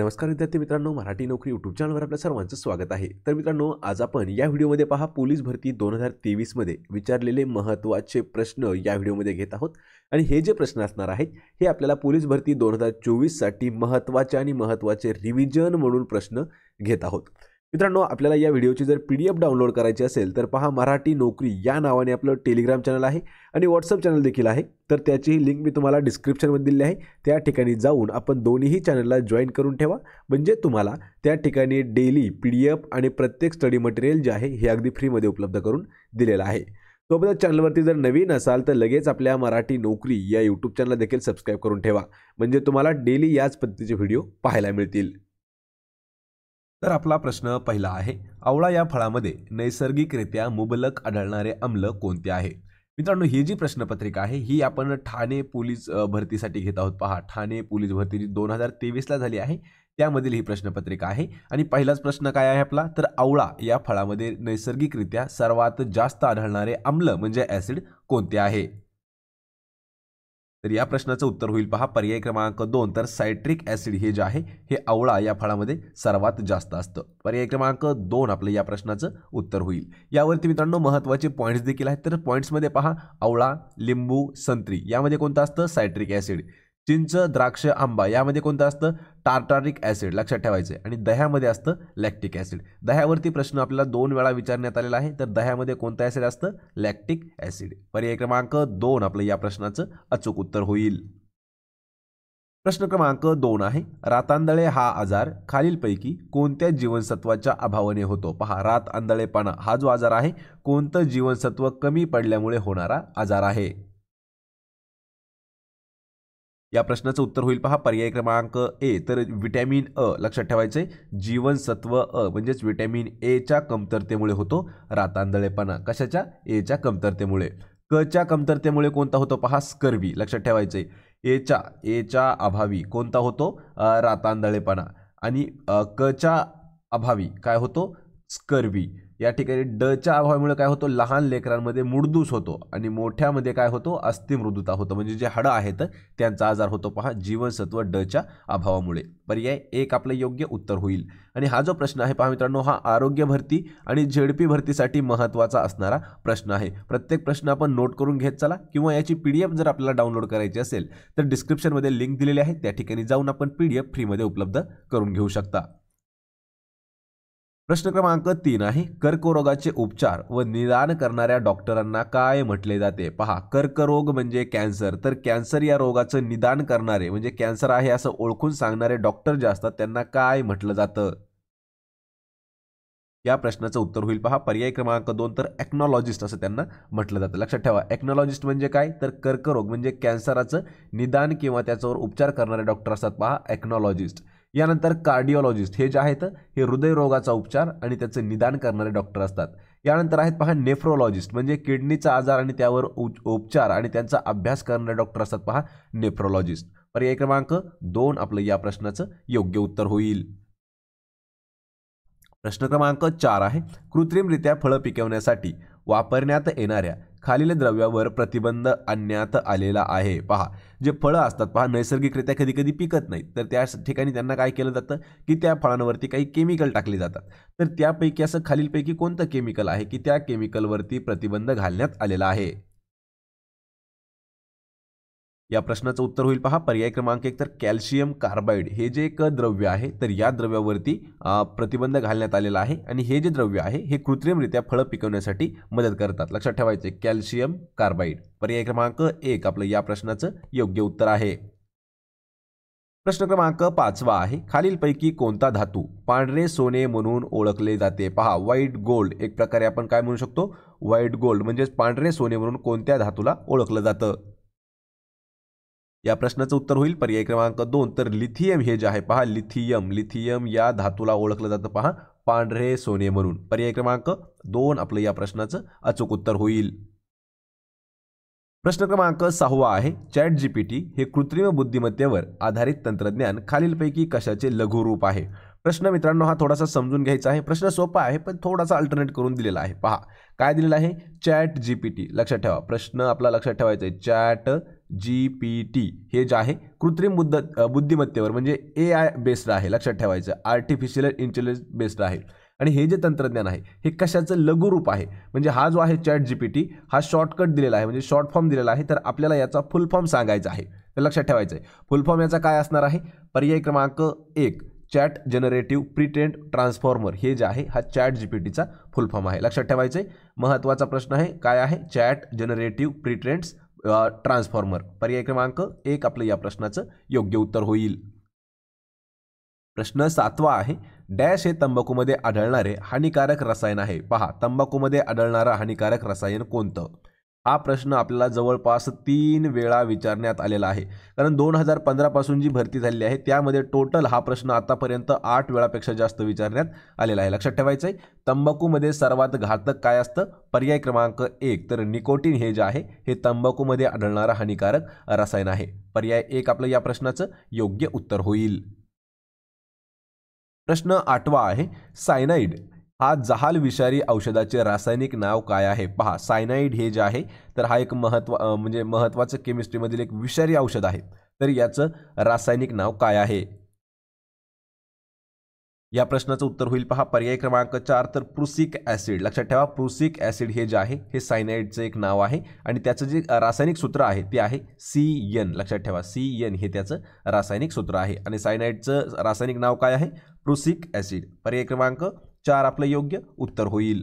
नमस्कार विद्यार्थी मित्रांनो मराठी नोकरी यूट्यूब चॅनलवर आपल्या सर्वांचं स्वागत आहे तर मित्रांनो आज आपण या व्हिडिओमध्ये पहा पोलीस भरती दोन हजार तेवीसमध्ये विचारलेले महत्त्वाचे प्रश्न या व्हिडिओमध्ये घेत आहोत आणि हे जे प्रश्न असणार आहेत हे आपल्याला पोलीस भरती दोन हजार चोवीससाठी महत्त्वाचे आणि महत्त्वाचे रिव्हिजन म्हणून प्रश्न घेत आहोत मित्रांनो आपल्याला या व्हिडिओची जर पी डी एफ डाउनलोड करायची असेल तर पहा मराठी नोकरी या नावाने आपलं टेलिग्राम चॅनल आहे आणि व्हॉट्सअप चॅनल देखील आहे तर त्याचीही लिंक मी तुम्हाला डिस्क्रिप्शनमध्ये दिली आहे त्या ठिकाणी जाऊन आपण दोन्हीही चॅनलला जॉईन करून ठेवा म्हणजे तुम्हाला त्या ठिकाणी डेली पी डी एफ आणि प्रत्येक स्टडी मटेरियल जे आहे हे अगदी फ्रीमध्ये उपलब्ध करून दिलेलं आहे सोबतच चॅनलवरती जर नवीन असाल तर लगेच आपल्या मराठी नोकरी या यूट्यूब चॅनलला देखील सबस्क्राईब करून ठेवा म्हणजे तुम्हाला डेली याच पद्धतीचे व्हिडिओ पाहायला मिळतील तर आपला प्रश्न पहिला आहे आवळा या फळामध्ये नैसर्गिकरित्या मुबलक आढळणारे अम्ल कोणते आहे मित्रांनो ही जी प्रश्नपत्रिका आहे ही आपण ठाणे पोलीस भरतीसाठी घेत आहोत पहा ठाणे पोलीस भरती जी दोन हजार तेवीसला झाली आहे त्यामधील ही प्रश्नपत्रिका आहे आणि पहिलाच प्रश्न काय आहे आपला तर आवळा या फळामध्ये नैसर्गिकरित्या सर्वात जास्त आढळणारे अम्ल म्हणजे ॲसिड कोणते आहे तर या प्रश्नाचं उत्तर होईल पहा पर्याय क्रमांक दोन तर सायट्रिक ॲसिड हे जे आहे हे आवळा या फळामध्ये सर्वात जास्त असतं पर्याय क्रमांक दोन आपलं या प्रश्नाचं उत्तर होईल यावरती मित्रांनो महत्त्वाचे पॉईंट्स देखील आहेत तर पॉईंट्समध्ये पहा आवळा लिंबू संत्री यामध्ये कोणतं असतं सायट्रिक ॲसिड चिंच द्राक्ष आंबा यामध्ये कोणतं असतं टार्टारिक ॲसिड लक्षात ठेवायचं आणि दह्यामध्ये असतं लॅक्टिक ॲसिड दह्यावरती प्रश्न आपल्याला दोन वेळा विचारण्यात आलेला आहे तर दह्यामध्ये कोणतं ॲसिड असतं लॅक्टिक ॲसिड पर्याय क्रमांक दोन आपलं या प्रश्नाचं अचूक उत्तर होईल प्रश्न क्रमांक दोन आहे रातांदळे हा आजार खालीलपैकी कोणत्या जीवनसत्वाच्या अभावाने होतो पहा रात आंधळेपणा हा जो आजार आहे कोणतं जीवनसत्व कमी पडल्यामुळे होणारा आजार आहे या प्रश्नाचं उत्तर होईल पहा पर्याय क्रमांक ए तर विटॅमिन अ लक्षात ठेवायचे जीवनसत्व अ म्हणजेच विटॅमिन एच्या कमतरतेमुळे होतो रातांदळेपणा कशाच्या एच्या कमतरतेमुळे कच्या कमतरतेमुळे कोणता होतो पहा स्कर्वी लक्षात ठेवायचंय एच्या एच्या अभावी कोणता होतो रातांदळेपणा आणि कच्या अभावी काय होतो स्कर्वी या ठिकाणी डच्या अभावामुळे काय होतो लहान लेकरांमध्ये मुडदूस होतो आणि मोठ्यामध्ये काय होतो अस्थिमृदुता होतो म्हणजे जे हडं आहेत त्यांचा आजार होतो पहा जीवनसत्व डच्या अभावामुळे पर्याय एक आपलं योग्य उत्तर होईल आणि हा जो प्रश्न आहे पहा मित्रांनो हा आरोग्य भरती आणि झेडपी भरतीसाठी महत्त्वाचा असणारा प्रश्न आहे प्रत्येक प्रश्न आपण नोट करून घेत चला किंवा याची पी डी एफ जर आपल्याला डाउनलोड करायची असेल तर डिस्क्रिप्शनमध्ये लिंक दिलेली आहे त्या ठिकाणी जाऊन आपण पी डी एफ फ्रीमध्ये उपलब्ध करून घेऊ शकता प्रश्न क्रमांक तीन आहे कर्करोगाचे उपचार व निदान करणाऱ्या डॉक्टरांना काय म्हटले जाते पहा कर्करोग म्हणजे कॅन्सर तर कॅन्सर या रोगाचं निदान करणारे म्हणजे कॅन्सर आहे असं ओळखून सांगणारे डॉक्टर जे असतात त्यांना काय म्हटलं जातं या प्रश्नाचं उत्तर होईल पहा पर्याय क्रमांक दोन तर ॲक्नॉलॉजिस्ट असं त्यांना म्हटलं जातं लक्षात ठेवा ॲक्नॉलॉजिस्ट म्हणजे काय तर कर्करोग म्हणजे कॅन्सराचं निदान किंवा त्याच्यावर उपचार करणारे डॉक्टर असतात पहा ॲक्नॉलॉजिस्ट यानंतर कार्डिओलॉजिस्ट हे जे आहेत हे हृदयरोगाचा उपचार आणि त्याचं निदान करणारे डॉक्टर असतात यानंतर आहेत पहा नेफ्रोलॉजिस्ट म्हणजे किडनीचा आजार आणि त्यावर उपचार आणि त्यांचा अभ्यास करणारे डॉक्टर असतात पहा नेफ्रोलॉजिस्ट पर्याय क्रमांक दोन आपलं या प्रश्नाचं योग्य उत्तर होईल प्रश्न क्रमांक चार आहे कृत्रिमरित्या फळं पिकवण्यासाठी वापरण्यात येणाऱ्या खालील द्रव्यावर प्रतिबंध आणण्यात आलेला आहे पहा जे फळं असतात पहा नैसर्गिकरित्या कधी कधी पिकत नाहीत तर त्या ठिकाणी त्यांना काय केलं जातं की त्या फळांवरती काही केमिकल टाकले जातात तर त्यापैकी असं खालीलपैकी कोणतं केमिकल आहे की त्या केमिकलवरती प्रतिबंध घालण्यात आलेला आहे या प्रश्नाचं उत्तर होईल पहा पर्याय क्रमांक एक तर कॅल्शियम कार्बाईड हे जे एक द्रव्य आहे तर या द्रव्यावरती प्रतिबंध घालण्यात आलेला आहे आणि हे जे द्रव्य आहे हे कृत्रिमरित्या फळं पिकवण्यासाठी मदत करतात लक्षात ठेवायचे कॅल्शियम कार्बाईड पर्याय क्रमांक एक आपलं या प्रश्नाचं योग्य उत्तर आहे प्रश्न क्रमांक पाचवा आहे खालीलपैकी कोणता धातू पांढरे सोने म्हणून ओळखले जाते पहा व्हाईट गोल्ड एक प्रकारे आपण काय म्हणू शकतो व्हाईट गोल्ड म्हणजेच पांढरे सोने म्हणून कोणत्या धातूला ओळखलं जातं या प्रश्नाचं उत्तर होईल पर्याय क्रमांक दोन तर लिथियम हे जे आहे पहा लिथियम लिथियम या धातूला ओळखलं जातं पहा पांढरे सोने म्हणून पर्याय क्रमांक दोन आपलं या प्रश्नाचं अचूक उत्तर होईल प्रश्न क्रमांक सहावा आहे चॅट जीपीटी हे कृत्रिम बुद्धिमत्तेवर आधारित तंत्रज्ञान खालीलपैकी कशाचे लघुरूप आहे प्रश्न मित्रांनो हा थोडासा समजून घ्यायचा आहे प्रश्न सोपा आहे पण थोडासा अल्टरनेट करून दिलेला आहे पहा काय दिलेला आहे चॅट जीपीटी लक्षात ठेवा प्रश्न आपला लक्षात ठेवायचा आहे चॅट जी पी टी हे जे आहे कृत्रिम बुद्ध बुद्धिमत्तेवर म्हणजे ए आय बेस्ड आहे लक्षात ठेवायचं आर्टिफिशियल इंटेलिजन्स बेस्ड आहे आणि हे जे तंत्रज्ञान आहे हे कशाचं लघुरूप आहे म्हणजे हा जो आहे चॅट जी पी टी हा शॉर्टकट दिलेला आहे म्हणजे शॉर्ट फॉर्म दिलेला आहे तर आपल्याला याचा फुल फॉर्म सांगायचा आहे तर लक्षात ठेवायचं आहे फुल फॉर्म याचा काय असणार आहे पर्याय क्रमांक एक चॅट जनरेटिव्ह प्रिटेंट ट्रान्सफॉर्मर हे जे आहे हा चॅट जी पी टीचा फुल फॉर्म आहे लक्षात ठेवायचं आहे महत्त्वाचा प्रश्न आहे काय आहे चॅट जनरेटिव्ह प्रिटेंट्स ट्रान्सफॉर्मर पर्याय क्रमांक एक आपलं या प्रश्नाचं योग्य उत्तर होईल प्रश्न सातवा आहे डॅश हे तंबाखूमध्ये आढळणारे हानिकारक रसायन आहे पहा तंबाखूमध्ये आढळणारं हानिकारक रसायन कोणतं हा प्रश्न आपल्याला जवळपास तीन वेळा विचारण्यात आलेला आहे कारण दोन हजार पंधरापासून जी भरती झालेली आहे त्यामध्ये टोटल हा प्रश्न आतापर्यंत आठ वेळापेक्षा जास्त विचारण्यात आलेला आहे लक्षात ठेवायचं आहे तंबाखूमध्ये सर्वात घातक काय असतं पर्याय क्रमांक एक तर निकोटीन हे जे आहे हे तंबाखूमध्ये आढळणारं हानिकारक रसायन आहे पर्याय एक आपलं या प्रश्नाचं योग्य उत्तर होईल प्रश्न आठवा आहे सायनाईड हा जहाल विषारी औषधाचे रासायनिक नाव काय आहे पहा सायनाईड हे जे आहे तर हा एक महत्व म्हणजे महत्वाचं केमिस्ट्रीमधील एक विषारी औषध आहे तर याचं रासायनिक नाव काय आहे या प्रश्नाचं उत्तर होईल पहा पर्याय क्रमांक चार तर प्रुसिक ॲसिड लक्षात ठेवा प्रुसिक ॲसिड हे जे आहे हे सायनाईडचं एक नाव आहे आणि त्याचं जे रासायनिक सूत्र आहे ते आहे सी एन लक्षात ठेवा सी एन हे त्याचं रासायनिक सूत्र आहे आणि सायनाईडचं रासायनिक नाव काय आहे प्रुसिक ॲसिड पर्याय क्रमांक चार आपलं योग्य उत्तर होईल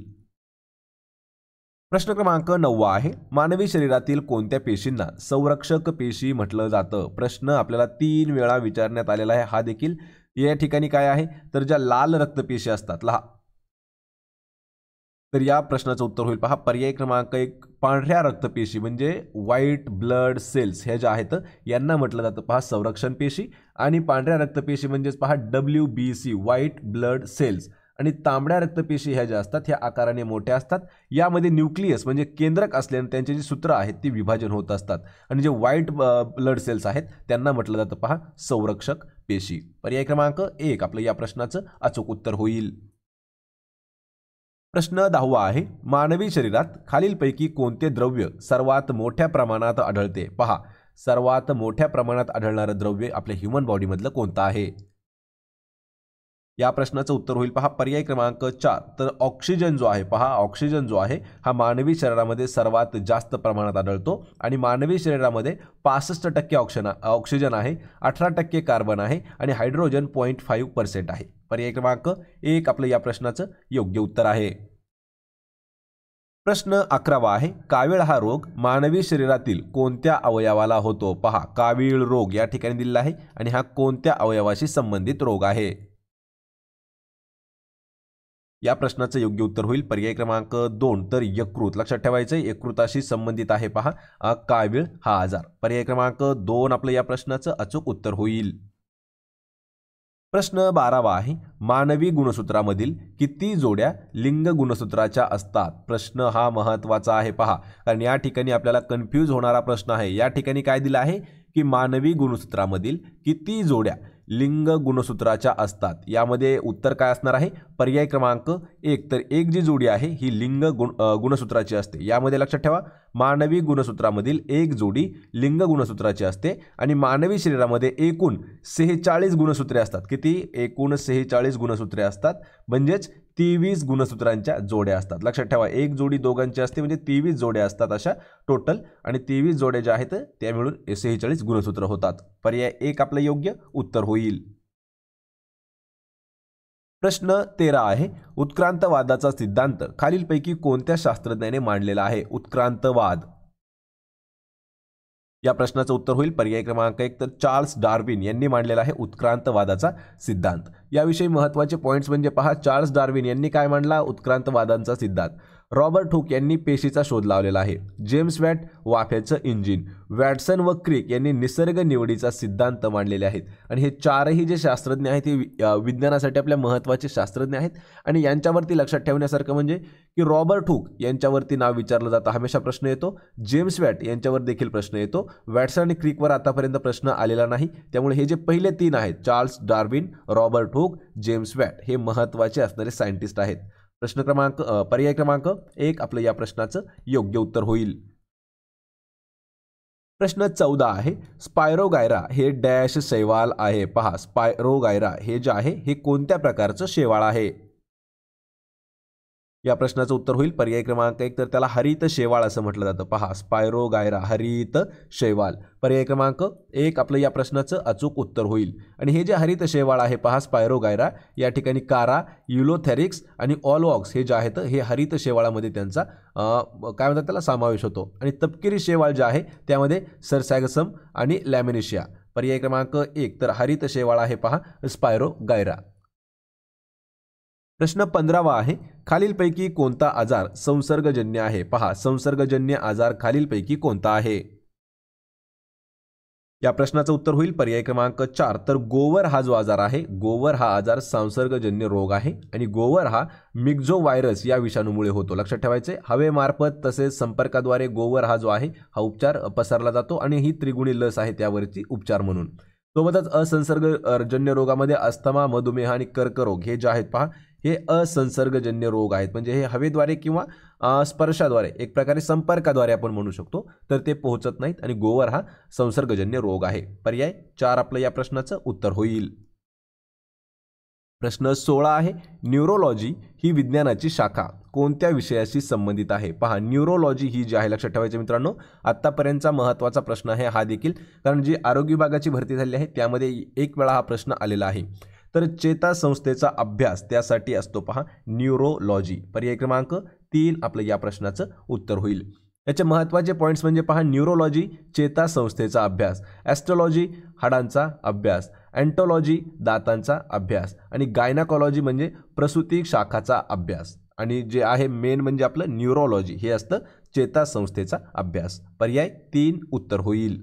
प्रश्न क्रमांक नववा आहे मानवी शरीरातील कोणत्या पेशींना संरक्षक पेशी म्हटलं जातं प्रश्न आपल्याला तीन वेळा विचारण्यात आलेला आहे हा देखील या ठिकाणी काय आहे तर ज्या लाल रक्तपेशी असतात लहा तर या प्रश्नाचं उत्तर होईल पहा पर्याय क्रमांक एक पांढऱ्या रक्तपेशी म्हणजे व्हाईट ब्लड सेल्स ह्या ज्या आहेत यांना म्हटलं जातं पहा संरक्षण पेशी आणि पांढऱ्या रक्तपेशी म्हणजेच पहा W B C white blood cells आणि तांबड्या रक्तपेशी ह्या ज्या असतात ह्या आकाराने मोठ्या असतात यामध्ये न्यूक्लियस म्हणजे केंद्रक असल्याने त्यांचे जे सूत्र आहेत ती विभाजन होत असतात आणि जे व्हाईट ब्लड सेल्स आहेत त्यांना म्हटलं जातं पहा संरक्षक पेशी पर्याय क्रमांक एक आपलं या प्रश्नाचं अचूक उत्तर होईल प्रश्न दहावा आहे मानवी शरीरात खालीलपैकी कोणते द्रव्य सर्वात मोठ्या प्रमाणात आढळते पहा सर्वात मोठ्या प्रमाणात आढळणारं द्रव्य आपल्या ह्युमन बॉडीमधलं कोणतं आहे या प्रश्नाचं उत्तर होईल पहा पर्याय क्रमांक चार तर ऑक्सिजन जो आहे पहा ऑक्सिजन जो आहे हा मानवी शरीरामध्ये सर्वात जास्त प्रमाणात आढळतो आणि मानवी शरीरामध्ये पासष्ट टक्के ऑक्सिजन ऑक्सिजन आहे अठरा टक्के कार्बन आहे आणि हायड्रोजन पॉईंट फाईव्ह पर्सेंट आहे पर्याय क्रमांक एक आपलं या प्रश्नाचं योग्य उत्तर आहे प्रश्न अकरावा आहे कावीळ हा रोग मानवी शरीरातील कोणत्या अवयवाला होतो पहा कावीळ रोग या ठिकाणी दिलेला आहे आणि हा कोणत्या अवयवाशी संबंधित रोग आहे या प्रश्नाचं योग्य उत्तर होईल पर्याय क्रमांक दोन तर यकृत लक्षात ठेवायचं आहे यकृताशी संबंधित आहे पहा कावीळ हा आजार पर्याय क्रमांक दोन आपलं या प्रश्नाचं अचूक उत्तर होईल प्रश्न बारावा आहे मानवी गुणसूत्रामधील किती जोड्या लिंग गुणसूत्राच्या असतात प्रश्न हा महत्त्वाचा आहे पहा कारण या ठिकाणी आपल्याला कन्फ्यूज होणारा प्रश्न आहे या ठिकाणी काय दिला आहे की मानवी गुणसूत्रामधील किती जोड्या लिंग गुणसूत्राच्या असतात यामध्ये उत्तर काय असणार आहे पर्याय क्रमांक एक तर एक जी जोडी आहे ही लिंग गुण गुणसूत्राची असते यामध्ये लक्षात ठेवा मानवी गुणसूत्रामधील एक जोडी लिंग गुणसूत्राची असते आणि मानवी शरीरामध्ये एकूण सेहेचाळीस गुणसूत्रे असतात किती एकूण सेहेचाळीस गुणसूत्रे असतात म्हणजेच तेवीस गुणसूत्रांच्या जोड्या असतात लक्षात ठेवा एक जोडी दोघांची असते म्हणजे तेवीस जोड्या असतात अशा टोटल आणि तेवीस जोड्या ज्या आहेत त्या मिळून सेहेचाळीस गुणसूत्र होतात पर्याय एक आपलं योग्य उत्तर होईल प्रश्न तेरा आहे उत्क्रांतवादाचा सिद्धांत खालीलपैकी कोणत्या शास्त्रज्ञाने मांडलेला आहे उत्क्रांतवाद या प्रश्नाचं उत्तर होईल पर्याय क्रमांक एक तर चार्ल्स डार्विन यांनी मांडलेला आहे उत्क्रांतवादाचा सिद्धांत याविषयी महत्त्वाचे पॉईंट्स म्हणजे पहा चार्ल्स डार्विन यांनी काय मांडला उत्क्रांतवादांचा सिद्धांत रॉबर्ट हुक यांनी पेशीचा शोध लावलेला आहे जेम्स वॅट वाफ्याचं इंजिन वॅटसन व क्रिक यांनी निसर्ग निवडीचा सिद्धांत मांडलेले आहेत आणि हे चारही जे शास्त्रज्ञ आहेत ते विज्ञानासाठी आपल्या महत्त्वाचे शास्त्रज्ञ आहेत आणि यांच्यावरती लक्षात ठेवण्यासारखं म्हणजे की रॉबर्ट हुक यांच्यावरती नाव विचारलं जातं हमेशा प्रश्न येतो जेम्स वॅट यांच्यावर देखील प्रश्न येतो वॅटसन आणि क्रिकवर आतापर्यंत प्रश्न आलेला नाही त्यामुळे हे जे पहिले तीन आहेत Charles Darwin Robert Hooke James Watt हे महत्त्वाचे असणारे सायंटिस्ट आहेत प्रश्न क्रमांक पर्याय क्रमांक एक आपलं या प्रश्नाचं योग्य उत्तर होईल प्रश्न चौदा आहे स्पायरोगायरा हे डॅश शैवाल आहे पहा स्पायरोगायरा हे जे आहे हे कोणत्या प्रकारचं शेवाळ आहे या प्रश्नाचं उत्तर होईल पर्याय क्रमांक एक तर त्याला हरित शेवाळ असं म्हटलं जातं पहा स्पायरो गायरा हरित शेवाळ पर्याय क्रमांक एक आपलं या प्रश्नाचं अचूक उत्तर होईल आणि हे जे हरित शेवाळ आहे पहा स्पायरो गायरा या ठिकाणी कारा युलोथेरिक्स आणि ऑलवॉक्स हे जे आहेत हे हरित शेवाळामध्ये त्यांचा काय म्हणतात त्याला समावेश होतो आणि तपकिरी शेवाळ जे आहे त्यामध्ये सरसॅगसम आणि लॅमिनेशिया पर्याय क्रमांक एक तर हरित शेवाळ आहे पहा स्पायरो गायरा प्रश्न पंधरावा आहे खालीलपैकी कोणता आजार संसर्गजन्य आहे पहा संसर्गजन्य आजार खालीलपैकी कोणता आहे या प्रश्नाचं उत्तर होईल पर्याय क्रमांक चार तर गोवर हा जो आजार आहे गोवर हा आजार संसर्गजन्य रोग आहे आणि गोवर हा मिक्झो व्हायरस या विषाणूमुळे होतो लक्षात ठेवायचे हवेमार्फत तसेच संपर्काद्वारे गोवर हा जो आहे हा उपचार पसरला जातो आणि ही त्रिगुणी लस आहे त्यावरची उपचार म्हणून सोबतच असंसर्गजन्य रोगामध्ये अस्थमा मधुमेह आणि कर्करोग हे जे आहेत पहा हे असंसर्गजन्य रोग आहेत म्हणजे हे हवेद्वारे किंवा स्पर्शाद्वारे एक प्रकारे संपर्काद्वारे आपण म्हणू शकतो तर ते पोहोचत नाहीत आणि गोवर हा संसर्गजन्य रोग आहे पर्याय चार आपलं या प्रश्नाचं उत्तर होईल प्रश्न सोळा आहे न्यूरोलॉजी ही विज्ञानाची शाखा कोणत्या विषयाशी संबंधित आहे पहा न्यूरोलॉजी ही जी आहे लक्षात ठेवायचं मित्रांनो आत्तापर्यंतचा महत्त्वाचा प्रश्न आहे हा देखील कारण जी आरोग्य विभागाची भरती झाली आहे त्यामध्ये एक वेळा हा प्रश्न आलेला आहे तर चेता संस्थेचा अभ्यास त्यासाठी असतो पहा न्यूरोलॉजी पर्याय क्रमांक तीन आपलं या प्रश्नाचं उत्तर होईल याचे महत्त्वाचे पॉईंट्स म्हणजे पहा न्यूरोलॉजी चेता संस्थेचा अभ्यास ॲस्ट्रोलॉजी हाडांचा अभ्यास अँटोलॉजी दातांचा अभ्यास आणि गायनाकॉलॉजी म्हणजे प्रसूती शाखाचा अभ्यास आणि जे आहे मेन म्हणजे आपलं न्यूरोलॉजी हे असतं चेता संस्थेचा अभ्यास पर्याय तीन उत्तर होईल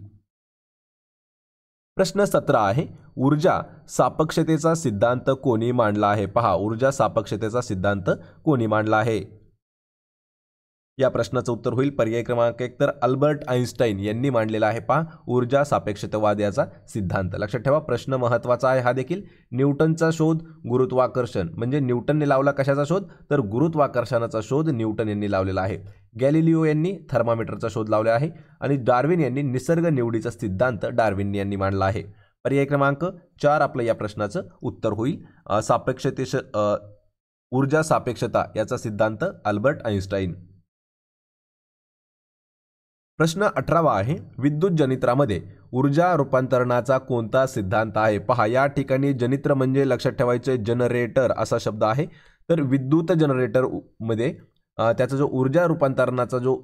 प्रश्न सतरा आहे ऊर्जा सापक्षतेचा सिद्धांत कोणी मांडला आहे पहा ऊर्जा सापक्षतेचा सिद्धांत कोणी मांडला आहे या प्रश्नाचं उत्तर होईल पर्याय क्रमांक एक तर अल्बर्ट आईन्स्टाईन यांनी मांडलेला आहे पहा ऊर्जा सापेक्षतवाद याचा सिद्धांत लक्षात ठेवा प्रश्न महत्त्वाचा आहे हा देखील न्यूटनचा शोध गुरुत्वाकर्षण म्हणजे न्यूटनने लावला कशाचा शोध तर गुरुत्वाकर्षणाचा शोध न्यूटन यांनी लावलेला आहे गॅलिलिओ यांनी थर्मामीटरचा शोध लावला आहे आणि डार्विन यांनी निसर्ग निवडीचा सिद्धांत डार्विन यांनी मांडला आहे पर्याय क्रमांक चार आपलं या प्रश्नाचं उत्तर होईल सापेक्षते ऊर्जा सापेक्षता याचा सिद्धांत अल्बर्ट आईन्स्टाईन प्रश्न अठरावा आहे विद्युत जनित्रामध्ये ऊर्जा रूपांतरणाचा कोणता सिद्धांत आहे पहा या ठिकाणी जनित्र म्हणजे लक्षात ठेवायचे जनरेटर असा शब्द आहे तर विद्युत जनरेटरमध्ये त्याचा जो ऊर्जा रूपांतरणाचा जो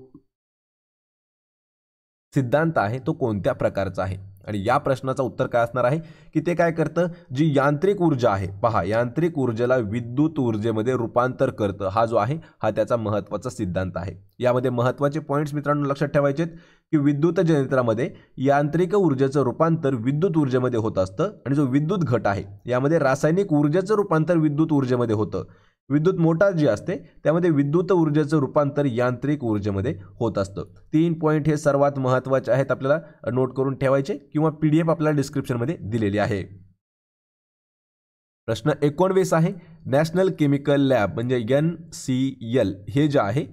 सिद्धांत आहे तो कोणत्या प्रकारचा आहे आणि या प्रश्नाचं उत्तर काय असणार आहे की ते काय करतं जी यांत्रिक ऊर्जा आहे पहा यांत्रिक ऊर्जेला विद्युत ऊर्जेमध्ये रूपांतर करतं हा जो आहे हा त्याचा महत्त्वाचा सिद्धांत आहे यामध्ये महत्त्वाचे पॉईंट्स मित्रांनो लक्षात ठेवायचेत की विद्युत जनित्रामध्ये यांत्रिक ऊर्जेचं रूपांतर विद्युत ऊर्जेमध्ये होत असतं आणि जो विद्युत घट आहे यामध्ये रासायनिक ऊर्जेचं रूपांतर विद्युत ऊर्जेमध्ये होतं विद्युत मोटार जी असते त्यामध्ये विद्युत ऊर्जेचं रूपांतर यांत्रिक ऊर्जेमध्ये होत असतं तीन पॉईंट हे सर्वात महत्त्वाचे आहेत आपल्याला नोट करून ठेवायचे किंवा पी डी एफ आपल्याला डिस्क्रिप्शनमध्ये दिलेली आहे प्रश्न एकोणवीस आहे नॅशनल केमिकल लॅब म्हणजे एन सी एल हे जे आहे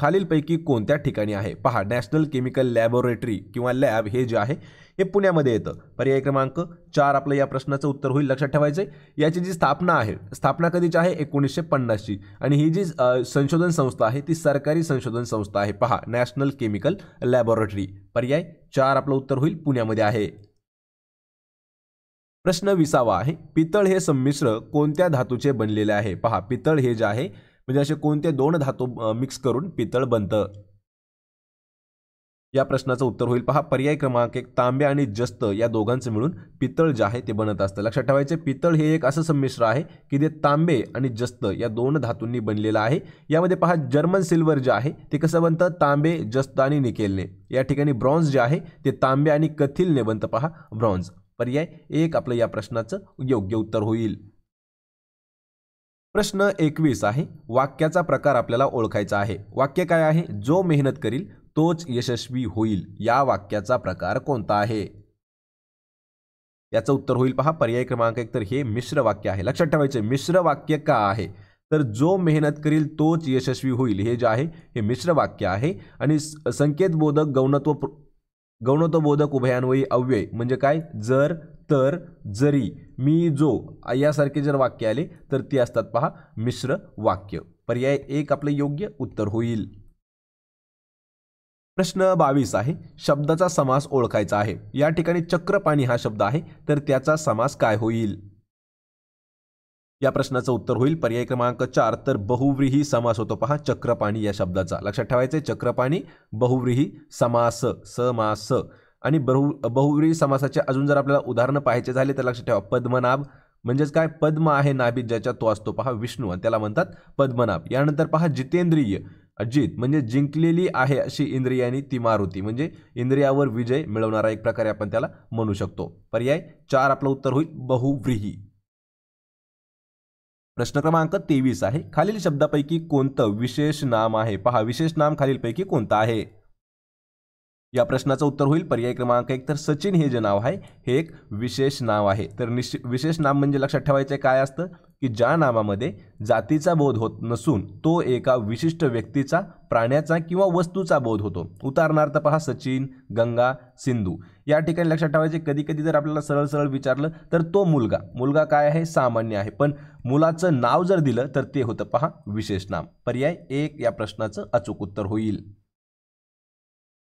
खालीलपैकी कोणत्या ठिकाणी आहे पहा नॅशनल केमिकल लॅबोरेटरी किंवा लॅब हे जे आहे हे पुण्यामध्ये येतं पर्याय क्रमांक चार आपलं या प्रश्नाचं उत्तर होईल लक्षात ठेवायचं याची जी स्थापना आहे स्थापना कधीची आहे एकोणीसशे पन्नासची आणि ही जी संशोधन संस्था आहे ती सरकारी संशोधन संस्था आहे पहा नॅशनल केमिकल लॅबोरेटरी पर्याय चार आपलं उत्तर होईल पुण्यामध्ये आहे प्रश्न विसावा आहे पितळ हे संमिश्र कोणत्या धातूचे बनलेले आहे पहा पितळ हे जे आहे म्हणजे असे कोणते दोन धातू मिक्स करून पितळ बनतं या प्रश्नाचं उत्तर होईल पहा पर्याय क्रमांक एक तांबे आणि जस्त या दोघांचं मिळून पितळ जे आहे ते बनत असतं लक्षात ठेवायचे पितळ हे एक असं संमिश्र आहे की ते तांबे आणि जस्त या दोन धातूंनी बनलेलं आहे यामध्ये पहा जर्मन सिल्वर जे आहे ते कसं बनतं तांबे जस्त आणि निकेलने या ठिकाणी ब्रॉन्झ जे आहे ते तांबे आणि कथिलने बनतं पहा ब्रॉन्झ पर्याय एक आपलं या प्रश्नाचं योग्य उत्तर होईल प्रश्न एकवीस आहे वाक्याचा प्रकार आपल्याला ओळखायचा आहे वाक्य काय आहे जो मेहनत करील तोच यशस्वी होईल या वाक्याचा प्रकार कोणता आहे याचं उत्तर होईल पहा पर्याय क्रमांक एक तर हे मिश्र वाक्य आहे लक्षात ठेवायचे मिश्र वाक्य का आहे तर जो मेहनत करील तोच यशस्वी होईल हे जे आहे हे मिश्र वाक्य आहे आणि संकेतबोधक गौणत्व गौणत्वबोधक उभयान्वयी अव्यय म्हणजे काय जर तर जरी मी जो यासारखे जर वाक्य आले तर ती असतात पहा मिश्र वाक्य पर्याय एक आपलं योग्य उत्तर होईल प्रश्न बावीस आहे शब्दाचा समास ओळखायचा आहे या ठिकाणी चक्रपाणी हा शब्द आहे तर त्याचा समास काय होईल या प्रश्नाचं उत्तर होईल पर्याय क्रमांक चार तर बहुव्रीही समास होतो पहा चक्रपाणी या शब्दाचा लक्षात ठेवायचं चक्रपाणी बहुव्रीही समास समास आणि बहु बहुव्रीही समासाचे अजून जर आपल्याला उदाहरणं पाहायचे झाले तर लक्षात ठेवा पद्मनाभ म्हणजेच काय पद्म आहे नाभी ज्याच्या तो असतो पहा विष्णू त्याला म्हणतात पद्मनाभ यानंतर पहा जितेंद्रिय अजित म्हणजे जिंकलेली आहे अशी इंद्रियानी ती मारुती म्हणजे इंद्रियावर विजय मिळवणारा एक प्रकारे आपण त्याला म्हणू शकतो पर्याय चार आपलं उत्तर होईल बहुव्रीही प्रश्न क्रमांक तेवीस आहे खालील शब्दापैकी कोणतं विशेष नाम आहे पहा विशेष नाम खालीलपैकी कोणतं आहे या प्रश्नाचं उत्तर होईल पर्याय क्रमांक एक तर सचिन हे जे नाव आहे हे एक विशेष नाव आहे तर निश्चित विशेष नाम म्हणजे लक्षात ठेवायचं काय असतं की ज्या नामामध्ये जातीचा बोध होत नसून तो एका विशिष्ट व्यक्तीचा प्राण्याचा किंवा वस्तूचा बोध होतो उदाहरणार्थ पहा सचिन गंगा सिंधू या ठिकाणी लक्षात ठेवायचे कधी कधी जर आपल्याला सरळ सरळ विचारलं तर तो मुलगा मुलगा काय आहे सामान्य आहे पण मुलाचं नाव जर दिलं तर ते होतं पहा विशेष नाम पर्याय एक या प्रश्नाचं अचूक उत्तर होईल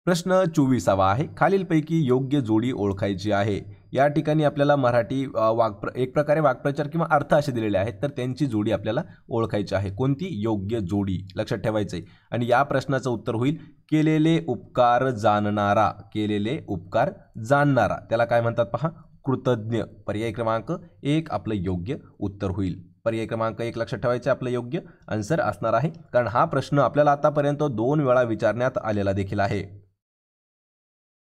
प्रश्न चोवीसावा आहे खालीलपैकी योग्य जोडी ओळखायची आहे या ठिकाणी आपल्याला मराठी वाक्प्र एक प्रकारे वाक्प्रचार किंवा अर्थ असे दिलेले आहेत तर त्यांची जोडी आपल्याला ओळखायची आहे कोणती योग्य जोडी लक्षात ठेवायचं आहे आणि या प्रश्नाचं उत्तर होईल केलेले उपकार जाणणारा केलेले उपकार जाणणारा त्याला काय म्हणतात पहा कृतज्ञ पर्याय क्रमांक एक आपलं योग्य उत्तर होईल पर्याय क्रमांक एक लक्षात ठेवायचे आपलं योग्य आन्सर असणार आहे कारण हा प्रश्न आपल्याला आतापर्यंत दोन वेळा विचारण्यात आलेला देखील आहे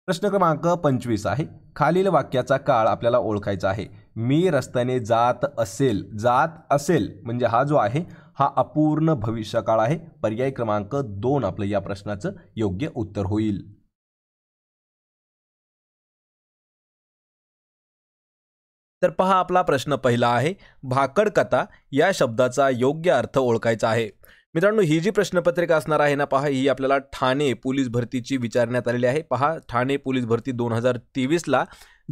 प्रश्न क्रमांक पंचवीस आहे खालील वाक्याचा काळ आपल्याला ओळखायचा आहे मी रस्त्याने जात असेल जात असेल म्हणजे हा जो आहे हा अपूर्ण भविष्यकाळ आहे पर्याय क्रमांक दोन आपलं या प्रश्नाचं योग्य उत्तर होईल तर पहा आपला प्रश्न पहिला आहे भाकडकथा या शब्दाचा योग्य अर्थ ओळखायचा आहे मित्रांनो ही जी प्रश्नपत्रिका असणार आहे ना पहा ही आपल्याला ठाणे पोलीस भरतीची विचारण्यात आलेली आहे पहा ठाणे पोलीस भरती दोन हजार तेवीसला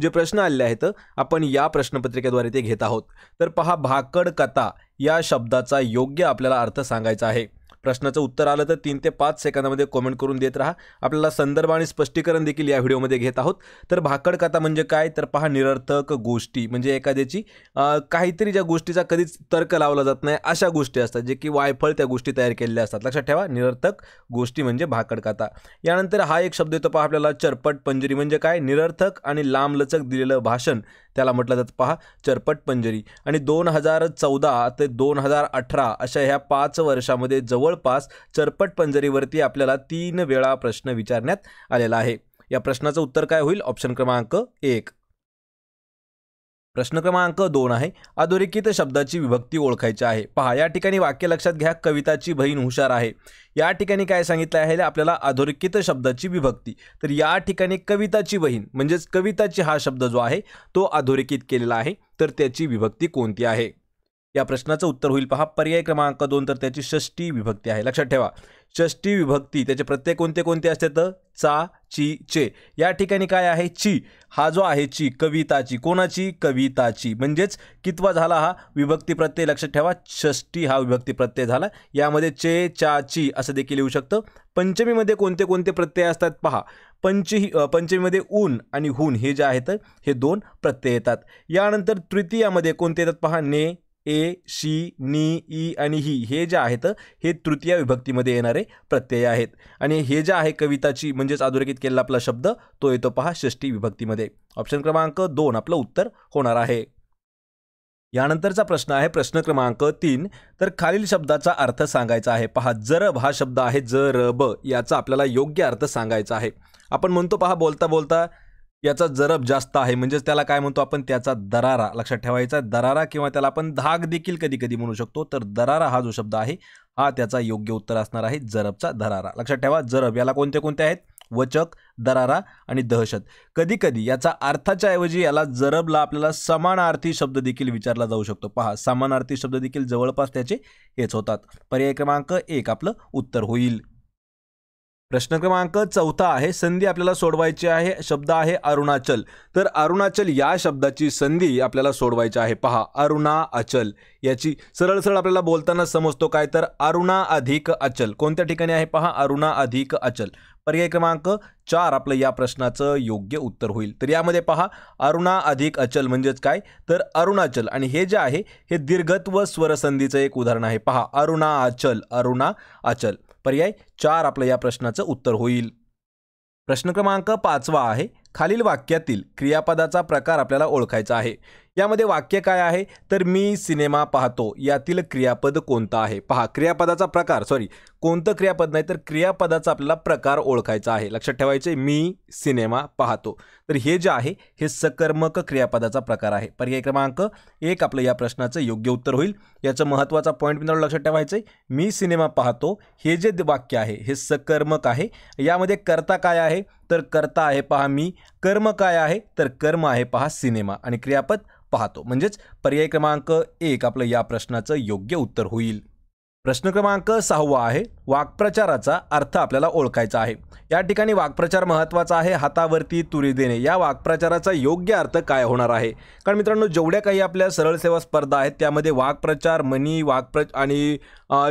जे प्रश्न आलेले आहेत आपण या प्रश्नपत्रिकेद्वारे ते घेत आहोत तर पहा भाकड कथा या शब्दाचा योग्य आपल्याला अर्थ सांगायचा आहे प्रश्नाचं उत्तर आलं तर तीन ते पाच सेकंदामध्ये कॉमेंट करून देत राहा आपल्याला संदर्भ आणि स्पष्टीकरण देखील या व्हिडिओमध्ये घेत आहोत तर भाकड कथा म्हणजे काय तर पहा निरर्थक गोष्टी म्हणजे एखाद्याची काहीतरी ज्या गोष्टीचा कधीच तर्क लावला जात नाही अशा गोष्टी असतात जे की वायफळ त्या गोष्टी तयार केलेल्या असतात लक्षात ठेवा निरर्थक गोष्टी म्हणजे भाकड कथा यानंतर हा एक शब्द येतो पहा आपल्याला चरपट पंजरी म्हणजे काय निरर्थक आणि लांबलचक दिलेलं भाषण त्याला म्हटलं जातं पहा चरपट पंजरी आणि दोन हजार चौदा ते दोन हजार अठरा अशा ह्या पाच वर्षामध्ये जवळपास चरपट पंजरीवरती आपल्याला तीन वेळा प्रश्न विचारण्यात आलेला आहे या प्रश्नाचं उत्तर काय होईल ऑप्शन क्रमांक एक प्रश्न क्रमांक दोन आहे अधोरेखित शब्दाची विभक्ती ओळखायची आहे पहा या ठिकाणी वाक्य लक्षात घ्या कविताची बहीण हुशार आहे या ठिकाणी काय सांगितलं आहे आपल्याला अधोरेखित शब्दाची विभक्ती तर या ठिकाणी कविताची बहीण म्हणजेच कविताची हा शब्द जो आहे तो अधोरेखित केलेला आहे तर त्याची विभक्ती कोणती आहे या प्रश्नाचं उत्तर होईल पहा पर्याय क्रमांक दोन तर त्याची षष्टी विभक्ती आहे लक्षात ठेवा षष्टी विभक्ती त्याचे प्रत्यय कोणते कोणते असते तर चा ची चे या ठिकाणी काय आहे ची हा जो आहे ची कविताची कोणाची कविताची म्हणजेच कितवा झाला हा विभक्ती प्रत्यय लक्षात ठेवा षष्टी हा विभक्ती प्रत्यय झाला यामध्ये चे चा ची असं देखील येऊ शकतं पंचमीमध्ये कोणते कोणते प्रत्यय असतात पहा पंचही पंचमीमध्ये ऊन आणि हुन हे जे आहेत हे दोन प्रत्यय येतात यानंतर तृतीयामध्ये कोणते येतात पहा ने ए शी नी ई आणि ही हे जे आहेत हे तृतीय विभक्तीमध्ये येणारे प्रत्यय आहेत आणि हे जे आहे कविताची म्हणजेच अधोरेखित केलेला आपला शब्द तो येतो पहा षष्टी विभक्तीमध्ये ऑप्शन क्रमांक दोन आपलं उत्तर होणार आहे यानंतरचा प्रश्न आहे प्रश्न क्रमांक तीन तर खालील शब्दाचा अर्थ सांगायचा आहे पहा जरब हा शब्द आहे जर ब याचा आपल्याला योग्य अर्थ सांगायचा आहे आपण म्हणतो पहा बोलता बोलता याचा जरब जास्त आहे म्हणजेच त्याला काय म्हणतो आपण त्याचा दरारा लक्षात ठेवायचा दरारा किंवा त्याला आपण धाग देखील कधी कधी म्हणू शकतो तर दरारा हा जो शब्द आहे हा त्याचा योग्य उत्तर असणार आहे जरबचा दरारा लक्षात ठेवा जरब याला कोणते कोणते आहेत वचक दरारा आणि दहशत कधी कधी याचा अर्थाच्या ऐवजी याला जरबला आपल्याला समानार्थी शब्द देखील विचारला जाऊ शकतो पहा समानार्थी शब्द देखील जवळपास त्याचे हेच होतात पर्याय क्रमांक एक आपलं उत्तर होईल प्रश्न क्रमांक चौथा आहे संधी आपल्याला सोडवायची आहे शब्द आहे अरुणाचल तर अरुणाचल या शब्दाची संधी आपल्याला सोडवायची आहे पहा अरुणा अचल याची सरळ सरळ आपल्याला बोलताना समजतो काय तर अरुणा अधिक अचल कोणत्या ठिकाणी आहे पहा अरुणा अधिक अचल पर्याय क्रमांक चार आपलं या प्रश्नाचं योग्य उत्तर होईल तर यामध्ये पहा अरुणा अधिक अचल म्हणजेच काय तर अरुणाचल आणि हे जे आहे हे दीर्घत्व स्वरसंधीचं एक उदाहरण आहे पहा अरुणा अचल अरुणा अचल पर्याय चार आपलं या प्रश्नाचं उत्तर होईल प्रश्न क्रमांक पाचवा आहे खालील वाक्यातील क्रियापदाचा प्रकार आपल्याला ओळखायचा आहे यामध्ये वाक्य काय आहे तर मी सिनेमा पाहतो यातील क्रियापद कोणतं आहे पहा क्रियापदाचा प्रकार सॉरी कोणतं क्रियापद नाही तर क्रियापदाचा आपल्याला प्रकार ओळखायचा आहे लक्षात ठेवायचे मी सिनेमा पाहतो तर हे जे आहे हे सकर्मक क्रियापदाचा प्रकार आहे पर्याय क्रमांक एक आपलं या प्रश्नाचं योग्य उत्तर होईल याचं महत्त्वाचा पॉईंट मित्रांनो लक्षात ठेवायचं आहे मी सिनेमा पाहतो हे जे वाक्य आहे हे सकर्मक आहे यामध्ये करता काय आहे तर कर्ता आहे पहा मी कर्म काय आहे तर कर्म आहे पहा सिनेमा आणि क्रियापद पाहतो म्हणजेच पर्याय क्रमांक एक आपलं या प्रश्नाचं योग्य उत्तर होईल प्रश्न क्रमांक सहावा आहे वाक्प्रचाराचा अर्थ आपल्याला ओळखायचा आहे या ठिकाणी वाक्प्रचार महत्त्वाचा आहे हातावरती तुरी देणे या वाक्प्रचाराचा योग्य अर्थ काय होणार आहे कारण मित्रांनो जेवढ्या काही आपल्या सरळ सेवा स्पर्धा आहेत त्यामध्ये वाक्प्रचार मनी वाक्प्र आणि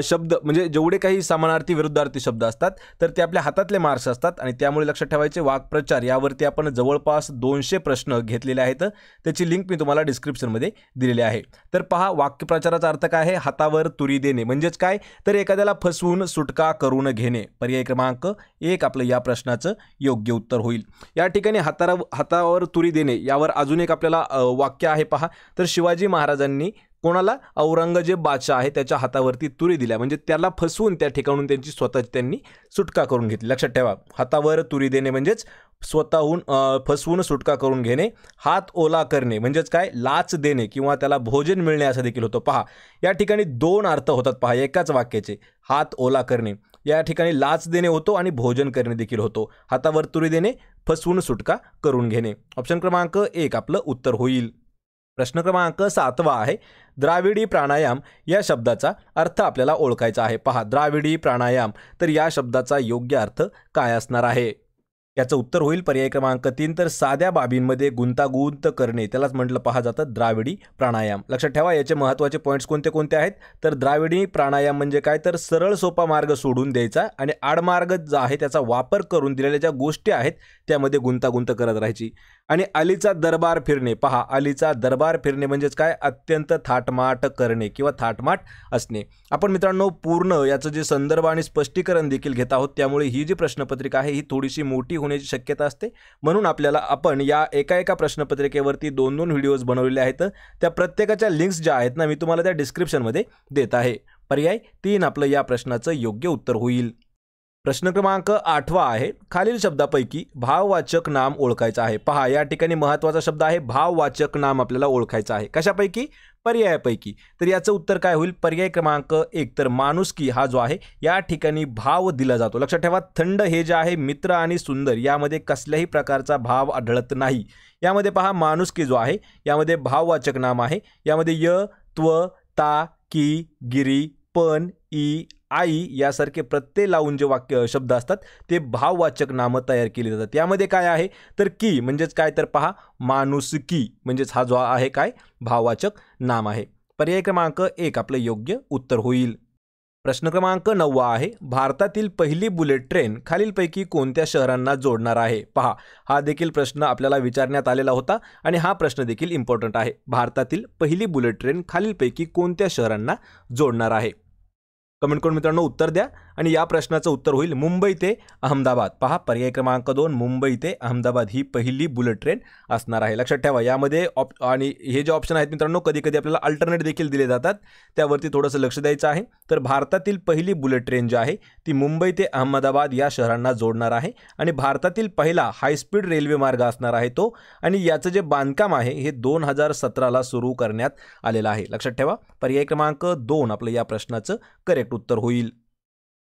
शब्द म्हणजे जेवढे काही समानार्थी विरुद्धार्थी शब्द असतात तर ते आपल्या हातातले मार्क्स असतात आणि त्यामुळे लक्षात ठेवायचे वाक्प्रचार यावरती आपण जवळपास दोनशे प्रश्न घेतलेले आहेत त्याची लिंक मी तुम्हाला डिस्क्रिप्शनमध्ये दिलेली आहे तर पहा वाक्यप्रचाराचा अर्थ काय आहे हातावर तुरी देणे म्हणजेच काय तर एखाद्याला फसवून सुट सुटका करून घेणे पर्याय क्रमांक एक आपलं या प्रश्नाचं योग्य उत्तर होईल या ठिकाणी हाताराव हातावर तुरी देणे यावर अजून एक आपल्याला वाक्य आहे पहा तर शिवाजी महाराजांनी कोणाला औरंगजेब बादशाह आहे त्याच्या हातावरती तुरी दिल्या म्हणजे त्याला फसवून त्या ठिकाणून त्यांची स्वतः त्यांनी सुटका करून घेतली लक्षात ठेवा हातावर तुरी देणे म्हणजेच स्वतःहून फसवून सुटका करून घेणे हात ओला करणे म्हणजेच काय लाच देणे किंवा त्याला भोजन मिळणे असं देखील होतं पहा या ठिकाणी दोन अर्थ होतात पहा एकाच वाक्याचे हात ओला करणे या ठिकाणी लाच देणे होतो आणि भोजन करणे देखील होतो हातावर तुरी देणे फसवून सुटका करून घेणे ऑप्शन क्रमांक एक आपलं उत्तर होईल प्रश्न क्रमांक सातवा आहे द्राविडी प्राणायाम या शब्दाचा अर्थ आपल्याला ओळखायचा आहे पहा द्राविडी प्राणायाम तर या शब्दाचा योग्य अर्थ काय असणार आहे याचं उत्तर होईल पर्याय क्रमांक तीन तर साध्या बाबींमध्ये गुंतागुंत करणे त्यालाच म्हटलं पाहा जातं द्राविडी प्राणायाम लक्षात ठेवा याचे महत्त्वाचे पॉईंट्स कोणते कोणते आहेत तर द्राविडी प्राणायाम म्हणजे काय तर सरळ सोपा मार्ग सोडून द्यायचा आणि आडमार्ग जो आहे त्याचा वापर करून दिलेल्या ज्या गोष्टी आहेत त्यामध्ये गुंतागुंत करत राहायची आणि अलीचा दरबार फिरणे पहा अलीचा दरबार फिरणे म्हणजेच काय अत्यंत थाटमाट करणे किंवा थाटमाट असणे आपण मित्रांनो पूर्ण याचं जे संदर्भ आणि स्पष्टीकरण देखील घेत आहोत त्यामुळे ही जी प्रश्नपत्रिका आहे ही थोडीशी मोठी होण्याची शक्यता असते म्हणून आपल्याला आपण या एका एका प्रश्नपत्रिकेवरती दोन दोन व्हिडिओज बनवलेले आहेत त्या प्रत्येकाच्या लिंक्स ज्या आहेत ना मी तुम्हाला त्या डिस्क्रिप्शनमध्ये देत आहे पर्याय तीन आपलं या प्रश्नाचं योग्य उत्तर होईल प्रश्न क्रमांक आठवा आहे खालील शब्दापैकी भाववाचक नाम ओळखायचं आहे पहा या ठिकाणी महत्त्वाचा शब्द आहे भाववाचक नाम आपल्याला ओळखायचं आहे कशापैकी पर्यायापैकी तर याचं उत्तर काय होईल पर्याय क्रमांक एक तर माणुसकी हा जो आहे या ठिकाणी भाव दिला जातो लक्षात ठेवा थंड हे जे आहे मित्र आणि सुंदर यामध्ये कसल्याही प्रकारचा भाव आढळत नाही यामध्ये पहा माणुसकी जो आहे यामध्ये भाववाचक नाम आहे यामध्ये य त्व ता की गिरी पण ई आई यासारखे प्रत्यय लावून जे वाक्य शब्द असतात ते भाववाचक नामं तयार केली जातात यामध्ये काय आहे तर की म्हणजेच काय तर पहा की म्हणजेच हा जो आहे काय भाववाचक नाम आहे पर्याय क्रमांक एक आपलं योग्य उत्तर होईल प्रश्न क्रमांक नववा आहे भारतातील पहिली बुलेट ट्रेन खालीलपैकी कोणत्या शहरांना जोडणार आहे पहा हा देखील प्रश्न आपल्याला विचारण्यात आलेला होता आणि हा प्रश्न देखील इम्पॉर्टंट आहे भारतातील पहिली बुलेट ट्रेन खालीलपैकी कोणत्या शहरांना जोडणार आहे कमेंट करून मित्रांनो उत्तर द्या आणि या प्रश्नाचं उत्तर होईल मुंबई ते अहमदाबाद पहा पर्याय क्रमांक दोन मुंबई ते अहमदाबाद ही पहिली बुलेट ट्रेन असणार आहे लक्षात ठेवा यामध्ये ऑप आणि हे जे ऑप्शन आहेत मित्रांनो कधी कधी आपल्याला अल्टरनेट देखील दिले जातात त्यावरती थोडंसं लक्ष द्यायचं आहे तर भारतातील पहिली बुलेट ट्रेन जी आहे ती मुंबई ते अहमदाबाद या शहरांना जोडणार आहे आणि भारतातील पहिला हायस्पीड रेल्वे मार्ग असणार आहे तो आणि याचं जे बांधकाम आहे हे दोन हजार सतराला सुरू करण्यात आलेलं आहे लक्षात ठेवा पर्याय क्रमांक दोन आपलं या प्रश्नाचं करेक्ट करेक्ट उत्तर होईल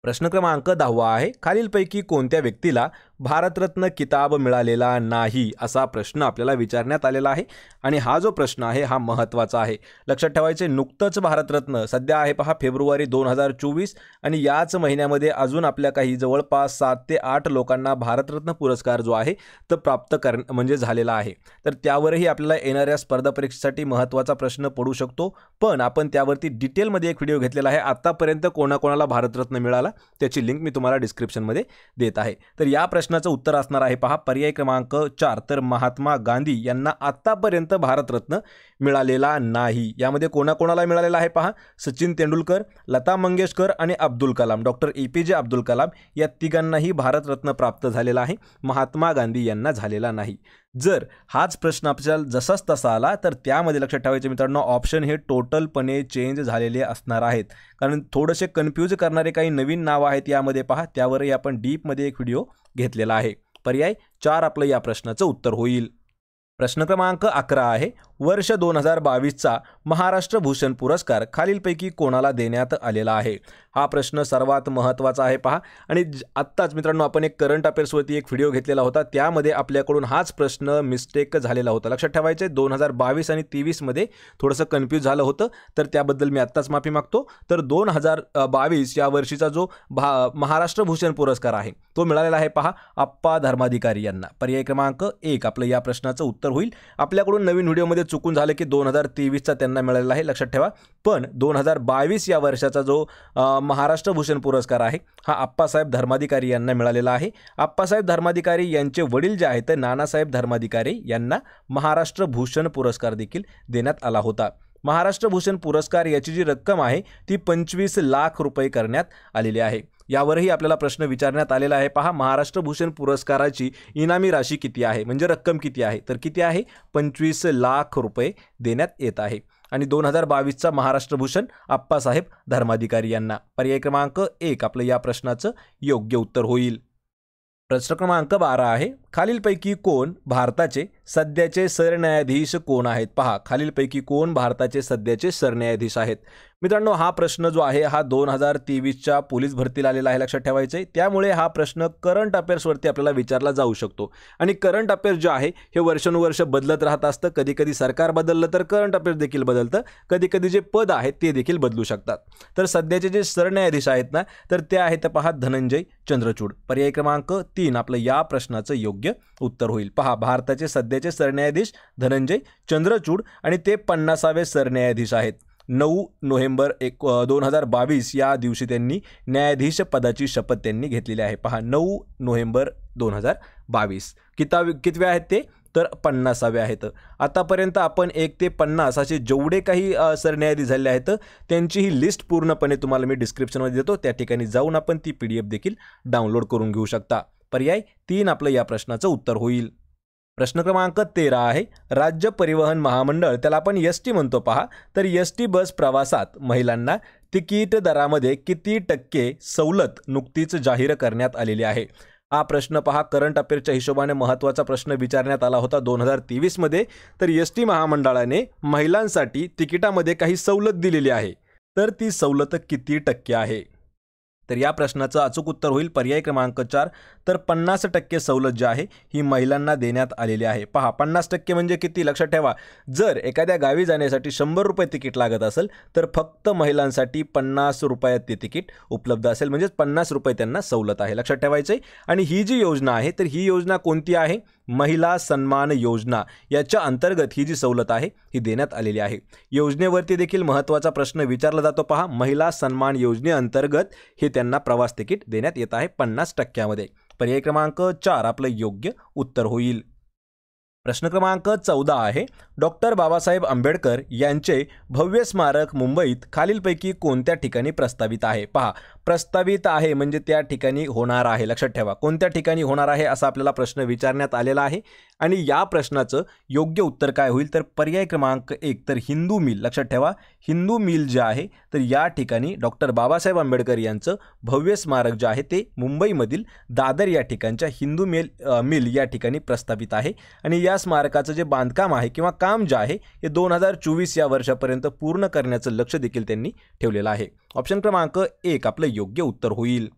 प्रश्न क्रमांक दहावा आहे खालीलपैकी कोणत्या व्यक्तीला भारतरत्न किताब मिळालेला नाही असा प्रश्न आपल्याला विचारण्यात आलेला आहे आणि हा जो प्रश्न आहे हा महत्त्वाचा आहे लक्षात ठेवायचे नुकतंच भारतरत्न सध्या आहे पहा फेब्रुवारी दोन हजार चोवीस आणि याच महिन्यामध्ये अजून आपल्या काही जवळपास सात ते आठ लोकांना भारतरत्न पुरस्कार जो आहे तो प्राप्त कर म्हणजे झालेला आहे तर त्यावरही आपल्याला येणाऱ्या स्पर्धा परीक्षेसाठी महत्त्वाचा प्रश्न पडू शकतो पण आपण त्यावरती डिटेलमध्ये एक व्हिडिओ घेतलेला आहे आत्तापर्यंत कोणाकोणाला भारतरत्न मिळाला त्याची लिंक मी तुम्हाला डिस्क्रिप्शनमध्ये देत आहे तर या प्रश्न प्रश्नाचं उत्तर असणार आहे पहा पर्याय क्रमांक चार तर महात्मा गांधी यांना आत्तापर्यंत भारतरत्न मिळालेला नाही यामध्ये कोणाकोणाला मिळालेला आहे पहा सचिन तेंडुलकर लता मंगेशकर आणि Abdul Kalam doctor A P J Abdul Kalam या तिघांनाही भारतरत्न प्राप्त झालेला आहे महात्मा गांधी यांना झालेला नाही जर हाच प्रश्न आपल्याला जसाच तसा आला तर त्यामध्ये लक्षात ठेवायचे मित्रांनो ऑप्शन हे टोटलपणे चेंज झालेले असणार आहेत कारण थोडेसे कन्फ्यूज करणारे काही नवीन नावं आहेत यामध्ये पहा त्यावरही आपण डीपमध्ये एक व्हिडिओ घेतलेला आहे पर्याय चार आपलं या प्रश्नाचं उत्तर होईल प्रश्न क्रमांक अकरा आहे वर्ष दोन हजार बावीसचा महाराष्ट्र भूषण पुरस्कार खालीलपैकी कोणाला देण्यात आलेला आहे हा प्रश्न सर्वात महत्त्वाचा आहे पहा आणि आत्ताच मित्रांनो आपण एक करंट अफेअर्सवरती एक व्हिडिओ घेतलेला होता त्यामध्ये आपल्याकडून हाच प्रश्न मिस्टेक झालेला होता लक्षात ठेवायचे दोन हजार बावीस आणि तेवीसमध्ये थोडंसं कन्फ्यूज झालं होतं तर त्याबद्दल मी आत्ताच माफी मागतो तर दोन हजार बावीस या वर्षीचा जो भा महाराष्ट्र भूषण पुरस्कार आहे तो मिळालेला आहे पहा आप्पा धर्माधिकारी यांना पर्याय क्रमांक एक आपलं या प्रश्नाचं उत्तर होईल आपल्याकडून नवीन व्हिडिओमध्ये चुकून झालं की दोन हजार तेवीसचा त्यांना मिळालेला आहे लक्षात ठेवा पण दोन हजार बावीस या वर्षाचा जो महाराष्ट्र भूषण पुरस्कार आहे हा आप्पासाहेब धर्माधिकारी यांना मिळालेला आहे आप्पासाहेब धर्माधिकारी यांचे वडील जे आहेत ते नानासाहेब धर्माधिकारी यांना महाराष्ट्र भूषण पुरस्कार देखील देण्यात आला होता महाराष्ट्र भूषण पुरस्कार याची जी रक्कम आहे ती पंचवीस लाख रुपये करण्यात आलेली आहे यावरही आपल्याला प्रश्न विचारण्यात आलेला आहे पहा महाराष्ट्र भूषण पुरस्काराची इनामी राशी किती आहे म्हणजे रक्कम किती आहे तर किती आहे पंचवीस लाख रुपये देण्यात येत आहे आणि दोन हजार बावीसचा महाराष्ट्र भूषण आप्पासाहेब धर्माधिकारी यांना पर्याय क्रमांक एक आपलं या प्रश्नाचं योग्य उत्तर होईल प्रश्न क्रमांक बारा आहे खालीलपैकी कोण भारताचे सध्याचे सरन्यायाधीश कोण आहेत पहा खालीलपैकी कोण भारताचे सध्याचे सरन्यायाधीश आहेत मित्रांनो हा प्रश्न जो आहे हा दोन हजार तेवीसच्या पोलीस भरतीला आलेला आहे लक्षात ठेवायचं आहे त्यामुळे हा प्रश्न करंट अफेअर्सवरती आपल्याला विचारला जाऊ शकतो आणि करंट अफेअर्स जे आहे हे वर्षानुवर्ष बदलत राहत असतं कधी कधी सरकार बदललं तर करंट अफेअर्स देखील बदलतं कधी कधी जे पद आहेत ते देखील बदलू शकतात तर सध्याचे जे सरन्यायाधीश आहेत ना तर ते आहेत पहा धनंजय चंद्रचूड पर्याय क्रमांक तीन आपलं या प्रश्नाचं योग्य उत्तर होईल पहा भारताचे सध्याचे सरन्यायाधीश धनंजय चंद्रचूड आणि ते पन्नासावे सरन्यायाधीश आहेत नऊ नोव्हेंबर एक दोन हजार बावीस या दिवशी त्यांनी न्यायाधीश पदाची शपथ त्यांनी घेतलेली आहे पहा नऊ नोव्हेंबर दोन हजार बावीस किता कितव्या आहेत ते तर पन्नासावे आहेत आतापर्यंत आपण एक ते पन्नास असे जेवढे काही सरन्यायाधीश झाले आहेत त्यांची ही लिस्ट पूर्णपणे तुम्हाला मी डिस्क्रिप्शनमध्ये देतो त्या ठिकाणी जाऊन आपण ती पी डी एफ देखील डाउनलोड करून घेऊ शकता पर्याय तीन आपलं या प्रश्नाचं उत्तर होईल प्रश्न क्रमांक तेरा आहे राज्य परिवहन महामंडळ त्याला आपण एस टी म्हणतो पहा तर एस टी बस प्रवासात महिलांना तिकीट दरामध्ये किती टक्के सवलत नुकतीच जाहीर करण्यात आलेली आहे हा प्रश्न पहा करंट अफेअरच्या हिशोबाने महत्त्वाचा प्रश्न विचारण्यात आला होता दोन हजार तेवीसमध्ये तर एस टी महामंडळाने महिलांसाठी तिकिटामध्ये काही सवलत दिलेली आहे तर ती सवलत किती टक्के आहे तर या प्रश्नाचं अचूक उत्तर होईल पर्याय क्रमांक चार तर पन्नास टक्के सवलत जी आहे ही महिलांना देण्यात आलेली आहे पहा पन्नास टक्के म्हणजे किती लक्षात ठेवा जर एखाद्या गावी जाण्यासाठी शंभर रुपये तिकीट लागत असेल तर फक्त महिलांसाठी पन्नास रुपयात ते तिकीट उपलब्ध असेल म्हणजेच पन्नास रुपये त्यांना सवलत आहे लक्षात ठेवायचं आहे आणि ही जी योजना आहे तर ही योजना कोणती आहे महिला सन्मान योजना याच्या अंतर्गत ही जी सवलत आहे ही देण्यात आलेली आहे योजनेवरती देखील महत्त्वाचा प्रश्न विचारला जातो पहा महिला सन्मान योजनेअंतर्गत हे त्यांना प्रवास तिकीट देण्यात येत आहे पन्नास टक्क्यामध्ये पर्याय क्रमांक चार आपलं योग्य उत्तर होईल प्रश्न क्रमांक चौदा आहे डॉक्टर बाबासाहेब आंबेडकर यांचे भव्य स्मारक मुंबईत खालीलपैकी कोणत्या ठिकाणी प्रस्तावित आहे पहा प्रस्तावित आहे म्हणजे त्या ठिकाणी होणार आहे लक्षात ठेवा कोणत्या ठिकाणी होणार आहे असा आपल्याला प्रश्न विचारण्यात आलेला आहे आणि या प्रश्नाचं योग्य उत्तर काय होईल तर पर्याय क्रमांक एक तर हिंदू मिल लक्षात ठेवा हिंदू मिल जे आहे तर या ठिकाणी डॉक्टर बाबासाहेब आंबेडकर यांचं भव्य स्मारक जे आहे ते मुंबईमधील दादर या ठिकाणच्या हिंदू मिल मिल या ठिकाणी प्रस्तावित आहे आणि या स्मारकाचं जे बांधकाम आहे किंवा काम जे आहे हे दोन हजार चोवीस या वर्षापर्यंत पूर्ण करण्याचं लक्ष देखील त्यांनी ठेवलेलं आहे ऑप्शन क्रमांक एक आपलं योग्य उत्तर होईल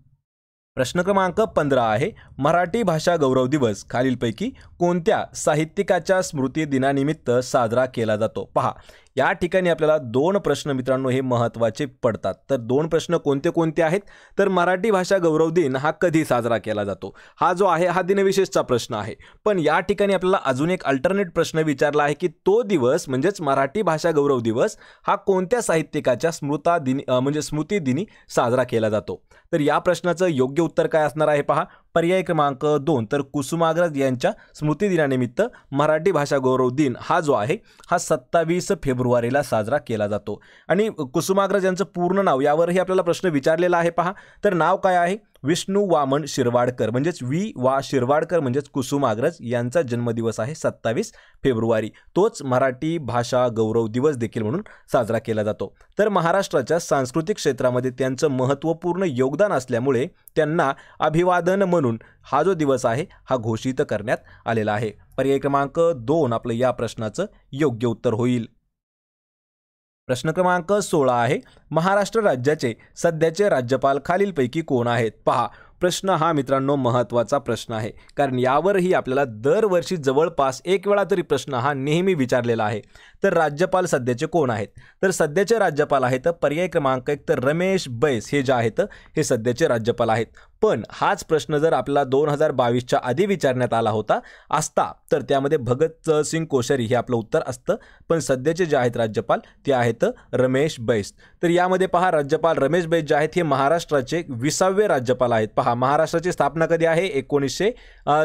प्रश्न क्रमांक पंधरा आहे मराठी भाषा गौरव दिवस खालीलपैकी कोणत्या साहित्यिकाच्या स्मृती दिनानिमित्त साजरा केला जातो पहा या ठिकाणी आपल्याला दोन प्रश्न मित्रांनो हे महत्त्वाचे पडतात तर दोन प्रश्न कोणते कोणते आहेत तर मराठी भाषा गौरव दिन हा कधी साजरा केला जातो हा जो आहे हा दिनविशेषचा प्रश्न आहे पण या ठिकाणी आपल्याला अजून एक अल्टरनेट प्रश्न विचारला आहे की तो दिवस म्हणजेच मराठी भाषा गौरव दिवस हा कोणत्या साहित्यिकाच्या स्मृता दिनी म्हणजे स्मृती साजरा केला जातो तर या प्रश्नाचं योग्य उत्तर काय असणार आहे पहा पर्याय क्रमांक दोन तर कुसुमाग्रज यांच्या स्मृतिदिनानिमित्त मराठी भाषा गौरव दिन हा जो आहे हा सत्तावीस फेब्रुवारीला साजरा केला जातो आणि कुसुमाग्रज यांचं पूर्ण नाव यावरही आपल्याला प्रश्न विचारलेला आहे पहा तर नाव काय आहे विष्णू वामन शिरवाडकर म्हणजेच वी वा शिरवाडकर म्हणजेच कुसुमाग्रज यांचा जन्मदिवस आहे सत्तावीस फेब्रुवारी तोच मराठी भाषा गौरव दिवस देखील म्हणून साजरा केला जातो तर महाराष्ट्राच्या सांस्कृतिक क्षेत्रामध्ये त्यांचं महत्त्वपूर्ण योगदान असल्यामुळे त्यांना अभिवादन म्हणून हा जो दिवस आहे हा घोषित करण्यात आलेला आहे पर्याय क्रमांक दोन आपलं या प्रश्नाचं योग्य उत्तर होईल प्रश्न क्रमांक सोळा आहे महाराष्ट्र राज्याचे सध्याचे राज्यपाल खालीलपैकी कोण आहेत पहा प्रश्न हा मित्रांनो महत्त्वाचा प्रश्न आहे कारण यावरही आपल्याला दरवर्षी जवळपास एक वेळा तरी प्रश्न हा नेहमी विचारलेला आहे तर राज्यपाल सध्याचे कोण आहेत तर सध्याचे राज्यपाल आहेत पर्याय क्रमांक एक तर रमेश बैस हे जे आहेत हे सध्याचे राज्यपाल आहेत पण हाच प्रश्न जर आपला दोन हजार बावीसच्या आधी विचारण्यात आला होता असता तर त्यामध्ये भगत सिंग कोश्यारी हे आपलं उत्तर असतं पण सध्याचे जे आहेत राज्यपाल ते आहेत रमेश बैस तर यामध्ये पहा राज्यपाल रमेश बैस जे आहेत हे महाराष्ट्राचे विसावे राज्यपाल आहेत पहा महाराष्ट्राची स्थापना कधी आहे एकोणीसशे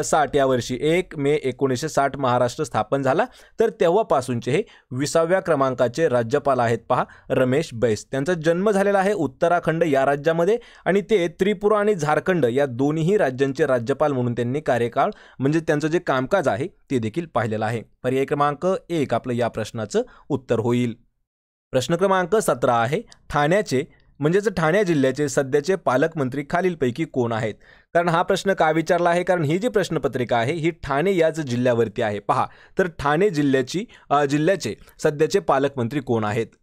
साठ या वर्षी एक मे एकोणीसशे साठ महाराष्ट्र स्थापन झाला तर तेव्हापासूनचे हे विसाव्या क्रमांकाचे राज्यपाल आहेत पहा रमेश बैस त्यांचा जन्म झालेला आहे उत्तराखंड या राज्यामध्ये आणि ते त्रिपुरा आणि झारखंड या दोन्ही राज्यांचे राज्यपाल म्हणून त्यांनी कार्यकाळ म्हणजे त्यांचं जे कामकाज आहे ते देखील पाहिलेलं आहे पर्याय क्रमांक एक आपलं या प्रश्नाचं उत्तर होईल प्रश्न क्रमांक सतरा आहे ठाण्याचे म्हणजेच ठाणे जिल्ह्याचे सध्याचे पालकमंत्री खालीलपैकी कोण आहेत कारण हा प्रश्न का विचारला आहे कारण ही जी प्रश्नपत्रिका आहे ही ठाणे याच जिल्ह्यावरती आहे पहा तर ठाणे जिल्ह्याची जिल्ह्याचे सध्याचे पालकमंत्री कोण आहेत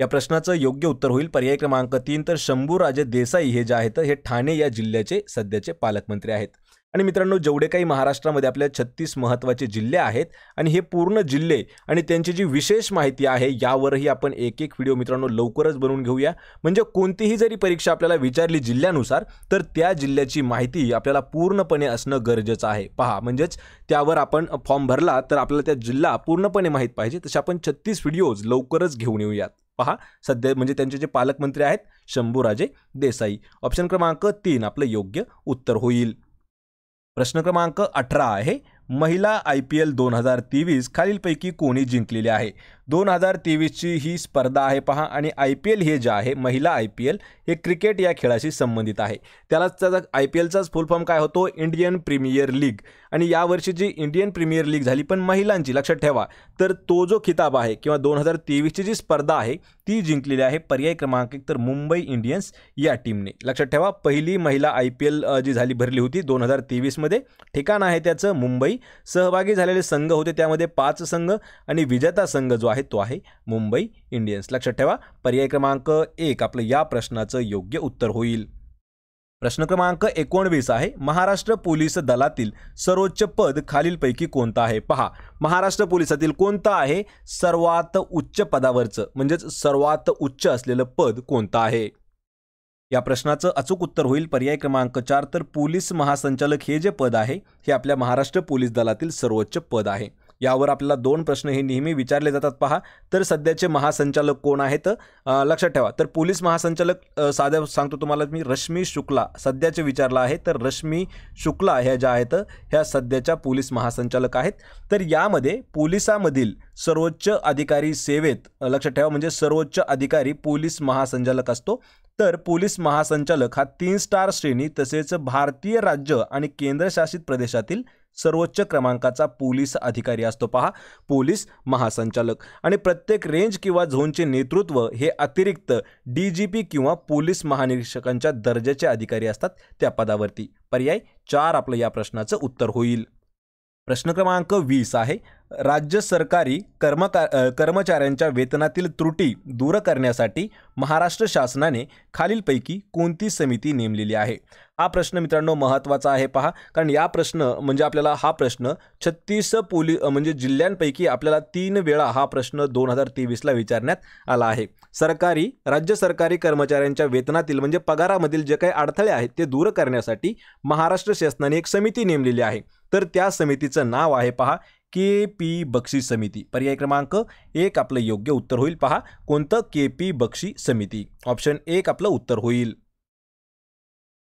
या प्रश्नाचं योग्य उत्तर होईल पर्याय क्रमांक तीन तर शंभूराजे देसाई हे जे आहेत हे ठाणे या जिल्ह्याचे सध्याचे पालकमंत्री आहेत आणि मित्रांनो जेवढे काही महाराष्ट्रामध्ये आपल्या छत्तीस महत्त्वाचे जिल्हे आहेत आणि हे पूर्ण जिल्हे आणि त्यांची जी विशेष माहिती आहे यावरही आपण एक एक व्हिडिओ मित्रांनो लवकरच बनवून घेऊया म्हणजे कोणतीही जरी परीक्षा आपल्याला विचारली जिल्ह्यानुसार तर त्या जिल्ह्याची माहिती आपल्याला पूर्णपणे असणं गरजेचं आहे पहा म्हणजेच त्यावर आपण फॉर्म भरला तर आपल्याला त्या जिल्हा पूर्णपणे माहीत पाहिजे तसे आपण छत्तीस व्हिडिओज लवकरच घेऊन येऊयात पहा सध्या म्हणजे त्यांचे जे पालकमंत्री आहेत शंभूराजे देसाई ऑप्शन क्रमांक तीन आपलं योग्य उत्तर होईल प्रश्न क्रमांक अठरा आहे महिला आय पी एल दोन हजार तेवीस खालीलपैकी कोणी जिंकलेले आहे दोन हजार तेवीसची ही स्पर्धा आहे पहा आणि आय पी एल हे जे आहे महिला आय पी एल हे क्रिकेट या खेळाशी संबंधित आहे त्यालाच त्याचा आय पी एलचाच फुल फॉर्म काय होतो इंडियन प्रीमियर लीग आणि यावर्षी जी इंडियन प्रीमियर लीग झाली पण महिलांची लक्षात ठेवा तर तो जो खिताब आहे किंवा दोन हजार तेवीसची जी स्पर्धा आहे ती जिंकलेली आहे पर्याय क्रमांक एक तर मुंबई इंडियन्स या टीमने लक्षात ठेवा पहिली महिला आय पी एल जी झाली भरली होती दोन हजार तेवीसमध्ये ठिकाण आहे त्याचं मुंबई सहभागी झालेले संघ होते त्यामध्ये पाच संघ आणि विजेता संघ जो आहे आहे तो आहे मुंबई इंडियन्स लक्षात ठेवा पर्याय क्रमांक एक आपलं या प्रश्नाचं योग्य उत्तर होईल प्रश्न क्रमांक एकोणवीस आहे महाराष्ट्र पोलीस दलातील सर्वोच्च पद खालीलपैकी कोणतं आहे पहा महाराष्ट्र पोलिसातील कोणतं आहे सर्वात उच्च पदावरचं म्हणजेच सर्वात उच्च असलेलं पद कोणतं आहे या प्रश्नाचं अचूक उत्तर होईल पर्याय क्रमांक चार तर पोलीस महासंचालक हे जे पद आहे हे आपल्या महाराष्ट्र पोलीस दलातील सर्वोच्च पद आहे यावर आपल्याला दोन प्रश्न हे नेहमी विचारले जातात पहा तर सध्याचे महासंचालक कोण आहेत लक्षात ठेवा तर पोलीस महासंचालक साध्या सांगतो तुम्हाला मी रश्मी शुक्ला सध्याचे विचारला आहे तर रश्मी शुक्ला ह्या ज्या आहेत ह्या सध्याच्या पोलीस महासंचालक आहेत तर यामध्ये पोलिसामधील सर्वोच्च अधिकारी सेवेत लक्षात ठेवा म्हणजे सर्वोच्च अधिकारी पोलीस महासंचालक असतो तर पोलीस महासंचालक हा तीन स्टार श्रेणी तसेच भारतीय राज्य आणि केंद्रशासित प्रदेशातील सर्वोच्च क्रमांकाचा पोलीस अधिकारी असतो पहा पोलीस महासंचालक आणि प्रत्येक रेंज किंवा झोनचे नेतृत्व हे अतिरिक्त डी जी पी किंवा पोलीस महानिरीक्षकांच्या दर्जाचे अधिकारी असतात त्या पदावरती पर्याय चार आपलं या प्रश्नाचं उत्तर होईल प्रश्न क्रमांक वीस आहे राज्य सरकारी कर्मकार कर्मचाऱ्यांच्या वेतनातील त्रुटी दूर करण्यासाठी महाराष्ट्र शासनाने खालीलपैकी कोणती समिती नेमलेली आहे हा प्रश्न मित्रांनो महत्त्वाचा आहे पहा कारण या प्रश्न म्हणजे आपल्याला हा प्रश्न छत्तीस पोली म्हणजे जिल्ह्यांपैकी आपल्याला तीन वेळा हा प्रश्न दोन हजार तेवीसला विचारण्यात आला आहे सरकारी राज्य सरकारी कर्मचाऱ्यांच्या वेतनातील म्हणजे पगारामधील जे काही अडथळे आहेत ते दूर करण्यासाठी महाराष्ट्र शासनाने एक समिती नेमलेली आहे तर त्या समितीचं नाव आहे पहा के पी बक्षी समिती पर्याय क्रमांक एक आपलं योग्य उत्तर होईल पहा कोणतं के पी बक्षी समिती ऑप्शन एक आपलं उत्तर होईल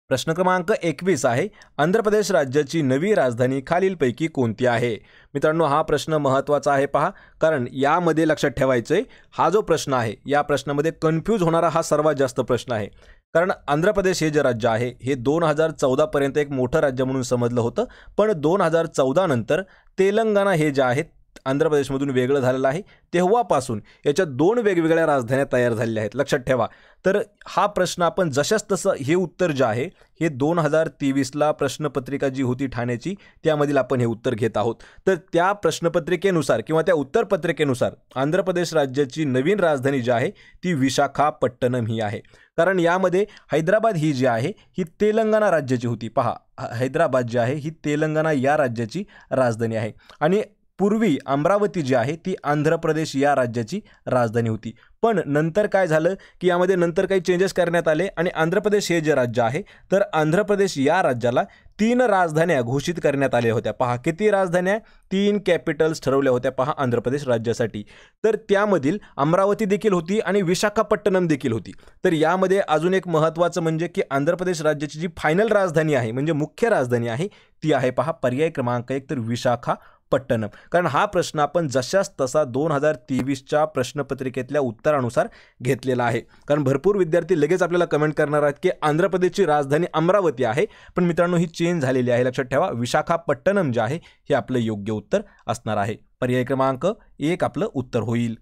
प्रश्न क्रमांक एकवीस आहे आंध्र प्रदेश राज्याची नवी राजधानी खालीलपैकी कोणती आहे मित्रांनो हा प्रश्न महत्त्वाचा आहे पहा कारण यामध्ये लक्षात ठेवायचं आहे हा जो प्रश्न आहे या प्रश्नामध्ये कन्फ्यूज होणारा हा सर्वात जास्त प्रश्न आहे कारण आंध्र प्रदेश हे जे राज्य आहे हे दोन हजार चौदापर्यंत एक मोठं राज्य म्हणून समजलं होतं पण दोन हजार चौदानंतर तेलंगणा हे जे आहेत आंध्र प्रदेशमधून वेगळं झालेलं आहे तेव्हापासून याच्या दोन वेगवेगळ्या राजधान्या तयार झालेल्या आहेत लक्षात ठेवा तर हा प्रश्न आपण जशाच तसं हे उत्तर जे आहे हे दोन हजार तेवीसला प्रश्नपत्रिका जी होती ठाण्याची त्यामधील आपण हे उत्तर घेत आहोत तर त्या प्रश्नपत्रिकेनुसार किंवा त्या उत्तरपत्रिकेनुसार आंध्र प्रदेश राज्याची नवीन राजधानी जी आहे ती विशाखापट्टणम ही आहे कारण यामध्ये हैदराबाद ही जी आहे ही तेलंगणा राज्याची होती पहा हैदराबाद जी आहे ही तेलंगणा या राज्याची राजधानी आहे आणि पूर्वी अमरावती जी आहे ती आंध्र प्रदेश या राज्याची राजधानी होती पण नंतर काय झालं की यामध्ये नंतर काही चेंजेस करण्यात आले आणि आंध्र प्रदेश हे जे राज्य आहे तर आंध्र प्रदेश या राज्याला तीन राजधान्या घोषित करण्यात आल्या होत्या पहा किती राजधान्या तीन कॅपिटल्स ठरवल्या होत्या पहा आंध्र प्रदेश राज्यासाठी तर त्यामधील अमरावती देखील होती आणि विशाखापट्टणम देखील होती तर यामध्ये अजून एक महत्त्वाचं म्हणजे की आंध्र प्रदेश राज्याची जी फायनल राजधानी आहे म्हणजे मुख्य राजधानी आहे ती आहे पहा पर्याय क्रमांक एक तर विशाखा पट्टणम कारण हा प्रश्न आपण जशाच तसा दोन हजार तेवीसच्या प्रश्नपत्रिकेतल्या उत्तरानुसार घेतलेला आहे कारण भरपूर विद्यार्थी लगेच आपल्याला कमेंट करणार आहेत की आंध्र प्रदेशची राजधानी अमरावती आहे पण मित्रांनो ही चेंज झालेली आहे लक्षात ठेवा विशाखापट्टनम जे आहे हे आपलं योग्य उत्तर असणार आहे पर्याय क्रमांक एक आपलं उत्तर होईल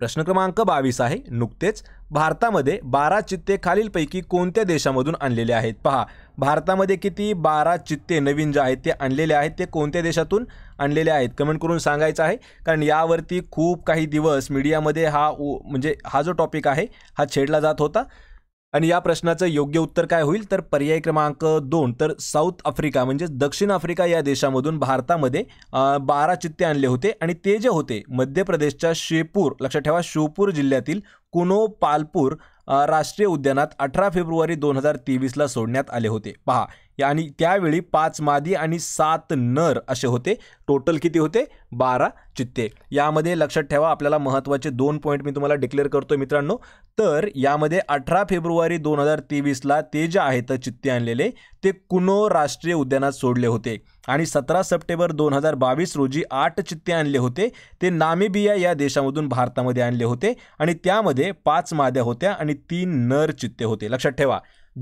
प्रश्न क्रमांक बावीस आहे नुकतेच भारतामध्ये बारा चित्ते खालीलपैकी कोणत्या देशामधून आणलेले आहेत पहा भारतामध्ये किती बारा चित्ते नवीन जे आहेत ते आणलेले आहेत ते कोणत्या देशातून आणलेले आहेत कमेंट करून सांगायचं आहे कारण यावरती खूप काही दिवस मीडियामध्ये हा म्हणजे हा जो टॉपिक आहे हा छेडला जात होता आणि या प्रश्नाचं योग्य उत्तर काय होईल तर पर्याय क्रमांक दोन तर साऊथ आफ्रिका म्हणजे दक्षिण आफ्रिका या देशामधून भारतामध्ये बारा चित्ते आणले होते आणि ते जे होते मध्य प्रदेशच्या शेपूर लक्षात ठेवा शिवपूर जिल्ह्यातील कुनो पालपूर राष्ट्रीय उद्यानात अठरा फेब्रुवारी दोन हजार तेवीसला सोडण्यात आले होते पहा आणि त्यावेळी पाच मादी आणि सात नर असे होते टोटल किती होते बारा चित्ते यामध्ये लक्षात ठेवा आपल्याला महत्त्वाचे दोन पॉईंट मी तुम्हाला डिक्लेअर करतो मित्रांनो तर यामध्ये अठरा फेब्रुवारी दोन हजार तेवीसला ते जे आहेत चित्ते आणलेले ते कुनो राष्ट्रीय उद्यानात सोडले होते आणि सतरा सप्टेंबर दोन हजार बावीस रोजी आठ चित्ते आणले होते ते नामिबिया या देशामधून भारतामध्ये आणले होते आणि त्यामध्ये पाच माद्या होत्या आणि तीन नर चित्ते होते लक्षात ठेवा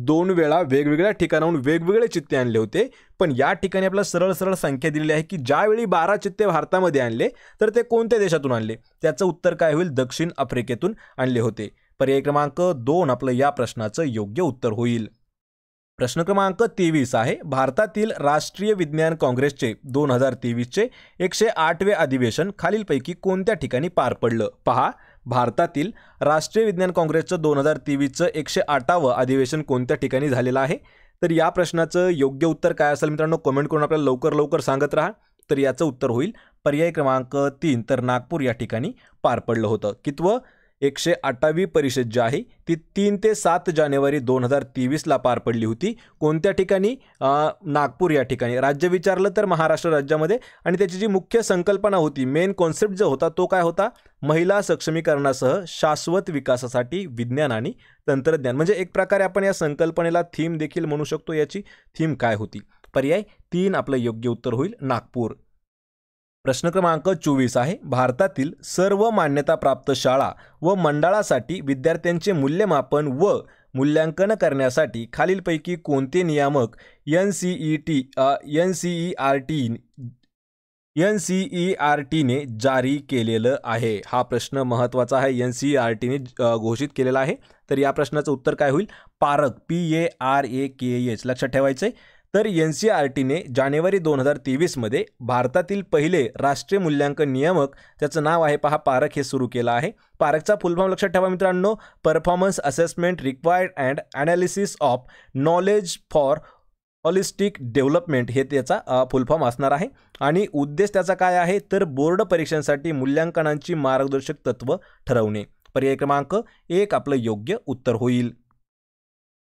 दोन वेळा वेगवेगळ्या ठिकाणाहून वेगवेगळे चित्ते आणले होते पण या ठिकाणी आपल्याला सरळ सरळ संख्या दिलेली आहे की ज्यावेळी बारा चित्ते भारतामध्ये आणले तर ते कोणत्या देशातून आणले त्याचं उत्तर काय होईल दक्षिण आफ्रिकेतून आणले होते पर्याय क्रमांक दोन आपलं या प्रश्नाचं योग्य उत्तर होईल प्रश्न क्रमांक तेवीस आहे भारतातील राष्ट्रीय विज्ञान काँग्रेसचे दोन हजार तेवीसचे एकशे आठवे अधिवेशन खालीलपैकी कोणत्या ठिकाणी पार पडलं पहा भारतातील राष्ट्रीय विज्ञान काँग्रेसचं दोन हजार तेवीसचं एकशे आठावं अधिवेशन कोणत्या ठिकाणी झालेलं आहे तर या प्रश्नाचं योग्य उत्तर काय असेल मित्रांनो कमेंट करून आपल्याला लवकर लवकर सांगत राहा तर याचं उत्तर होईल पर्याय क्रमांक तीन तर नागपूर या ठिकाणी पार पडलं होतं कितवं एकशे अठ्ठावी परिषद जी आहे ती तीन ते सात जानेवारी दोन हजार तेवीसला पार पडली होती कोणत्या ठिकाणी नागपूर या ठिकाणी राज्य विचारलं तर महाराष्ट्र राज्यामध्ये आणि त्याची जी मुख्य संकल्पना होती मेन कॉन्सेप्ट जो होता तो काय होता महिला सक्षमीकरणासह शाश्वत विकासासाठी विज्ञान आणि तंत्रज्ञान म्हणजे एक प्रकारे आपण या संकल्पनेला थीम देखील म्हणू शकतो याची थीम काय होती पर्याय तीन आपलं योग्य उत्तर होईल नागपूर प्रश्न क्रमांक चोवीस आहे भारतातील सर्व मान्यताप्राप्त शाळा व मंडळासाठी विद्यार्थ्यांचे मूल्यमापन व मूल्यांकन करण्यासाठी खालीलपैकी कोणते नियामक N C E T N C E R T N C E R टीने जारी केलेलं आहे हा प्रश्न महत्त्वाचा आहे एन सी ई आर टीने घोषित केलेला आहे तर या प्रश्नाचं उत्तर काय होईल Parakh P A R A K H लक्षात ठेवायचं आहे तर एन सी आर टीने जानेवारी दोन हजार तेवीसमध्ये भारतातील पहिले राष्ट्रीय मूल्यांकन नियामक त्याचं नाव आहे पहा पारक हे सुरू केलं आहे पारकचा फुलफॉर्म लक्षात ठेवा मित्रांनो performance assessment required and analysis of knowledge for holistic development हे त्याचा फुलफॉर्म असणार आहे आणि उद्देश त्याचा काय आहे तर बोर्ड परीक्षांसाठी मूल्यांकनांची मार्गदर्शक तत्त्व ठरवणे पर्याय क्रमांक एक आपलं योग्य उत्तर होईल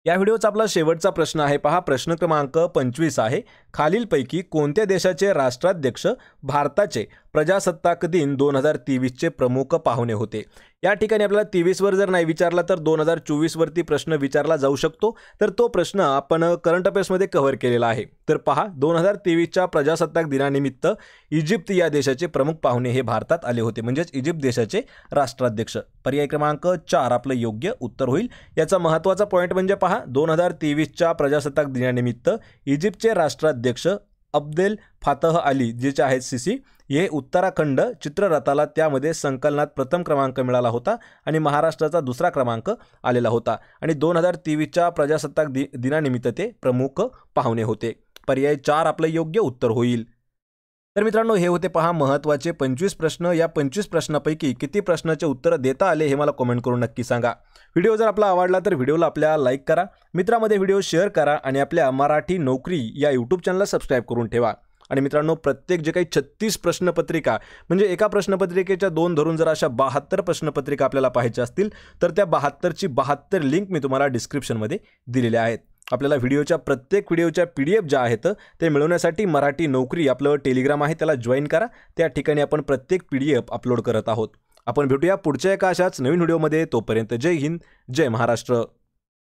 या व्हिडिओचा आपला शेवटचा प्रश्न आहे पहा प्रश्न क्रमांक पंचवीस आहे खालीलपैकी कोणत्या देशाचे राष्ट्राध्यक्ष भारताचे प्रजासत्ताक दिन दोन हजार तेवीसचे प्रमुख पाहुणे होते या ठिकाणी आपल्याला तेवीसवर जर नाही विचारला तर दोन हजार चोवीसवरती प्रश्न विचारला जाऊ शकतो तर तो प्रश्न आपण करंट अफेअर्समध्ये कव्हर केलेला आहे तर पहा दोन हजार तेवीसच्या प्रजासत्ताक दिनानिमित्त इजिप्त या देशाचे प्रमुख पाहुणे हे भारतात आले होते म्हणजेच इजिप्त देशाचे राष्ट्राध्यक्ष पर्याय क्रमांक चार आपलं योग्य उत्तर होईल याचा महत्त्वाचा पॉईंट म्हणजे पहा दोन हजार तेवीसच्या प्रजासत्ताक दिनानिमित्त इजिप्तचे राष्ट्राध्यक्ष अध्यक्ष अब्देल फातह अली जे जे आहेत सी सी हे उत्तराखंड चित्ररथाला त्यामध्ये संकलनात प्रथम क्रमांक मिळाला होता आणि महाराष्ट्राचा दुसरा क्रमांक आलेला होता आणि दोन हजार तेवीसच्या प्रजासत्ताक दि दिनानिमित्त ते प्रमुख पाहुणे होते पर्याय चार आपलं योग्य उत्तर होईल तर मित्रांनो हे होते पहा महत्त्वाचे पंचवीस प्रश्न या पंचवीस प्रश्नापैकी किती प्रश्नाचे उत्तर देता आले हे मला कमेंट करून नक्की सांगा व्हिडिओ जर आपला आवडला तर व्हिडिओला आपल्या लाईक करा मित्रामध्ये व्हिडिओ शेअर करा आणि आपल्या मराठी नोकरी या यूट्यूब चॅनलला सबस्क्राईब करून ठेवा आणि मित्रांनो प्रत्येक जे काही छत्तीस प्रश्नपत्रिका म्हणजे एका प्रश्नपत्रिकेच्या दोन धरून जर अशा बहात्तर प्रश्नपत्रिका आपल्याला पाहायच्या असतील तर त्या बहात्तरची बहात्तर लिंक मी तुम्हाला डिस्क्रिप्शनमध्ये दिलेल्या आहेत आपल्याला व्हिडिओच्या प्रत्येक व्हिडिओच्या पी डी एफ ज्या आहेत ते मिळवण्यासाठी मराठी नोकरी आपलं टेलिग्राम आहे त्याला जॉईन करा त्या ठिकाणी आपण प्रत्येक पी डी एफ अपलोड करत आहोत आपण भेटूया पुढच्या एका अशाच नवीन व्हिडिओमध्ये तोपर्यंत जय हिंद जय महाराष्ट्र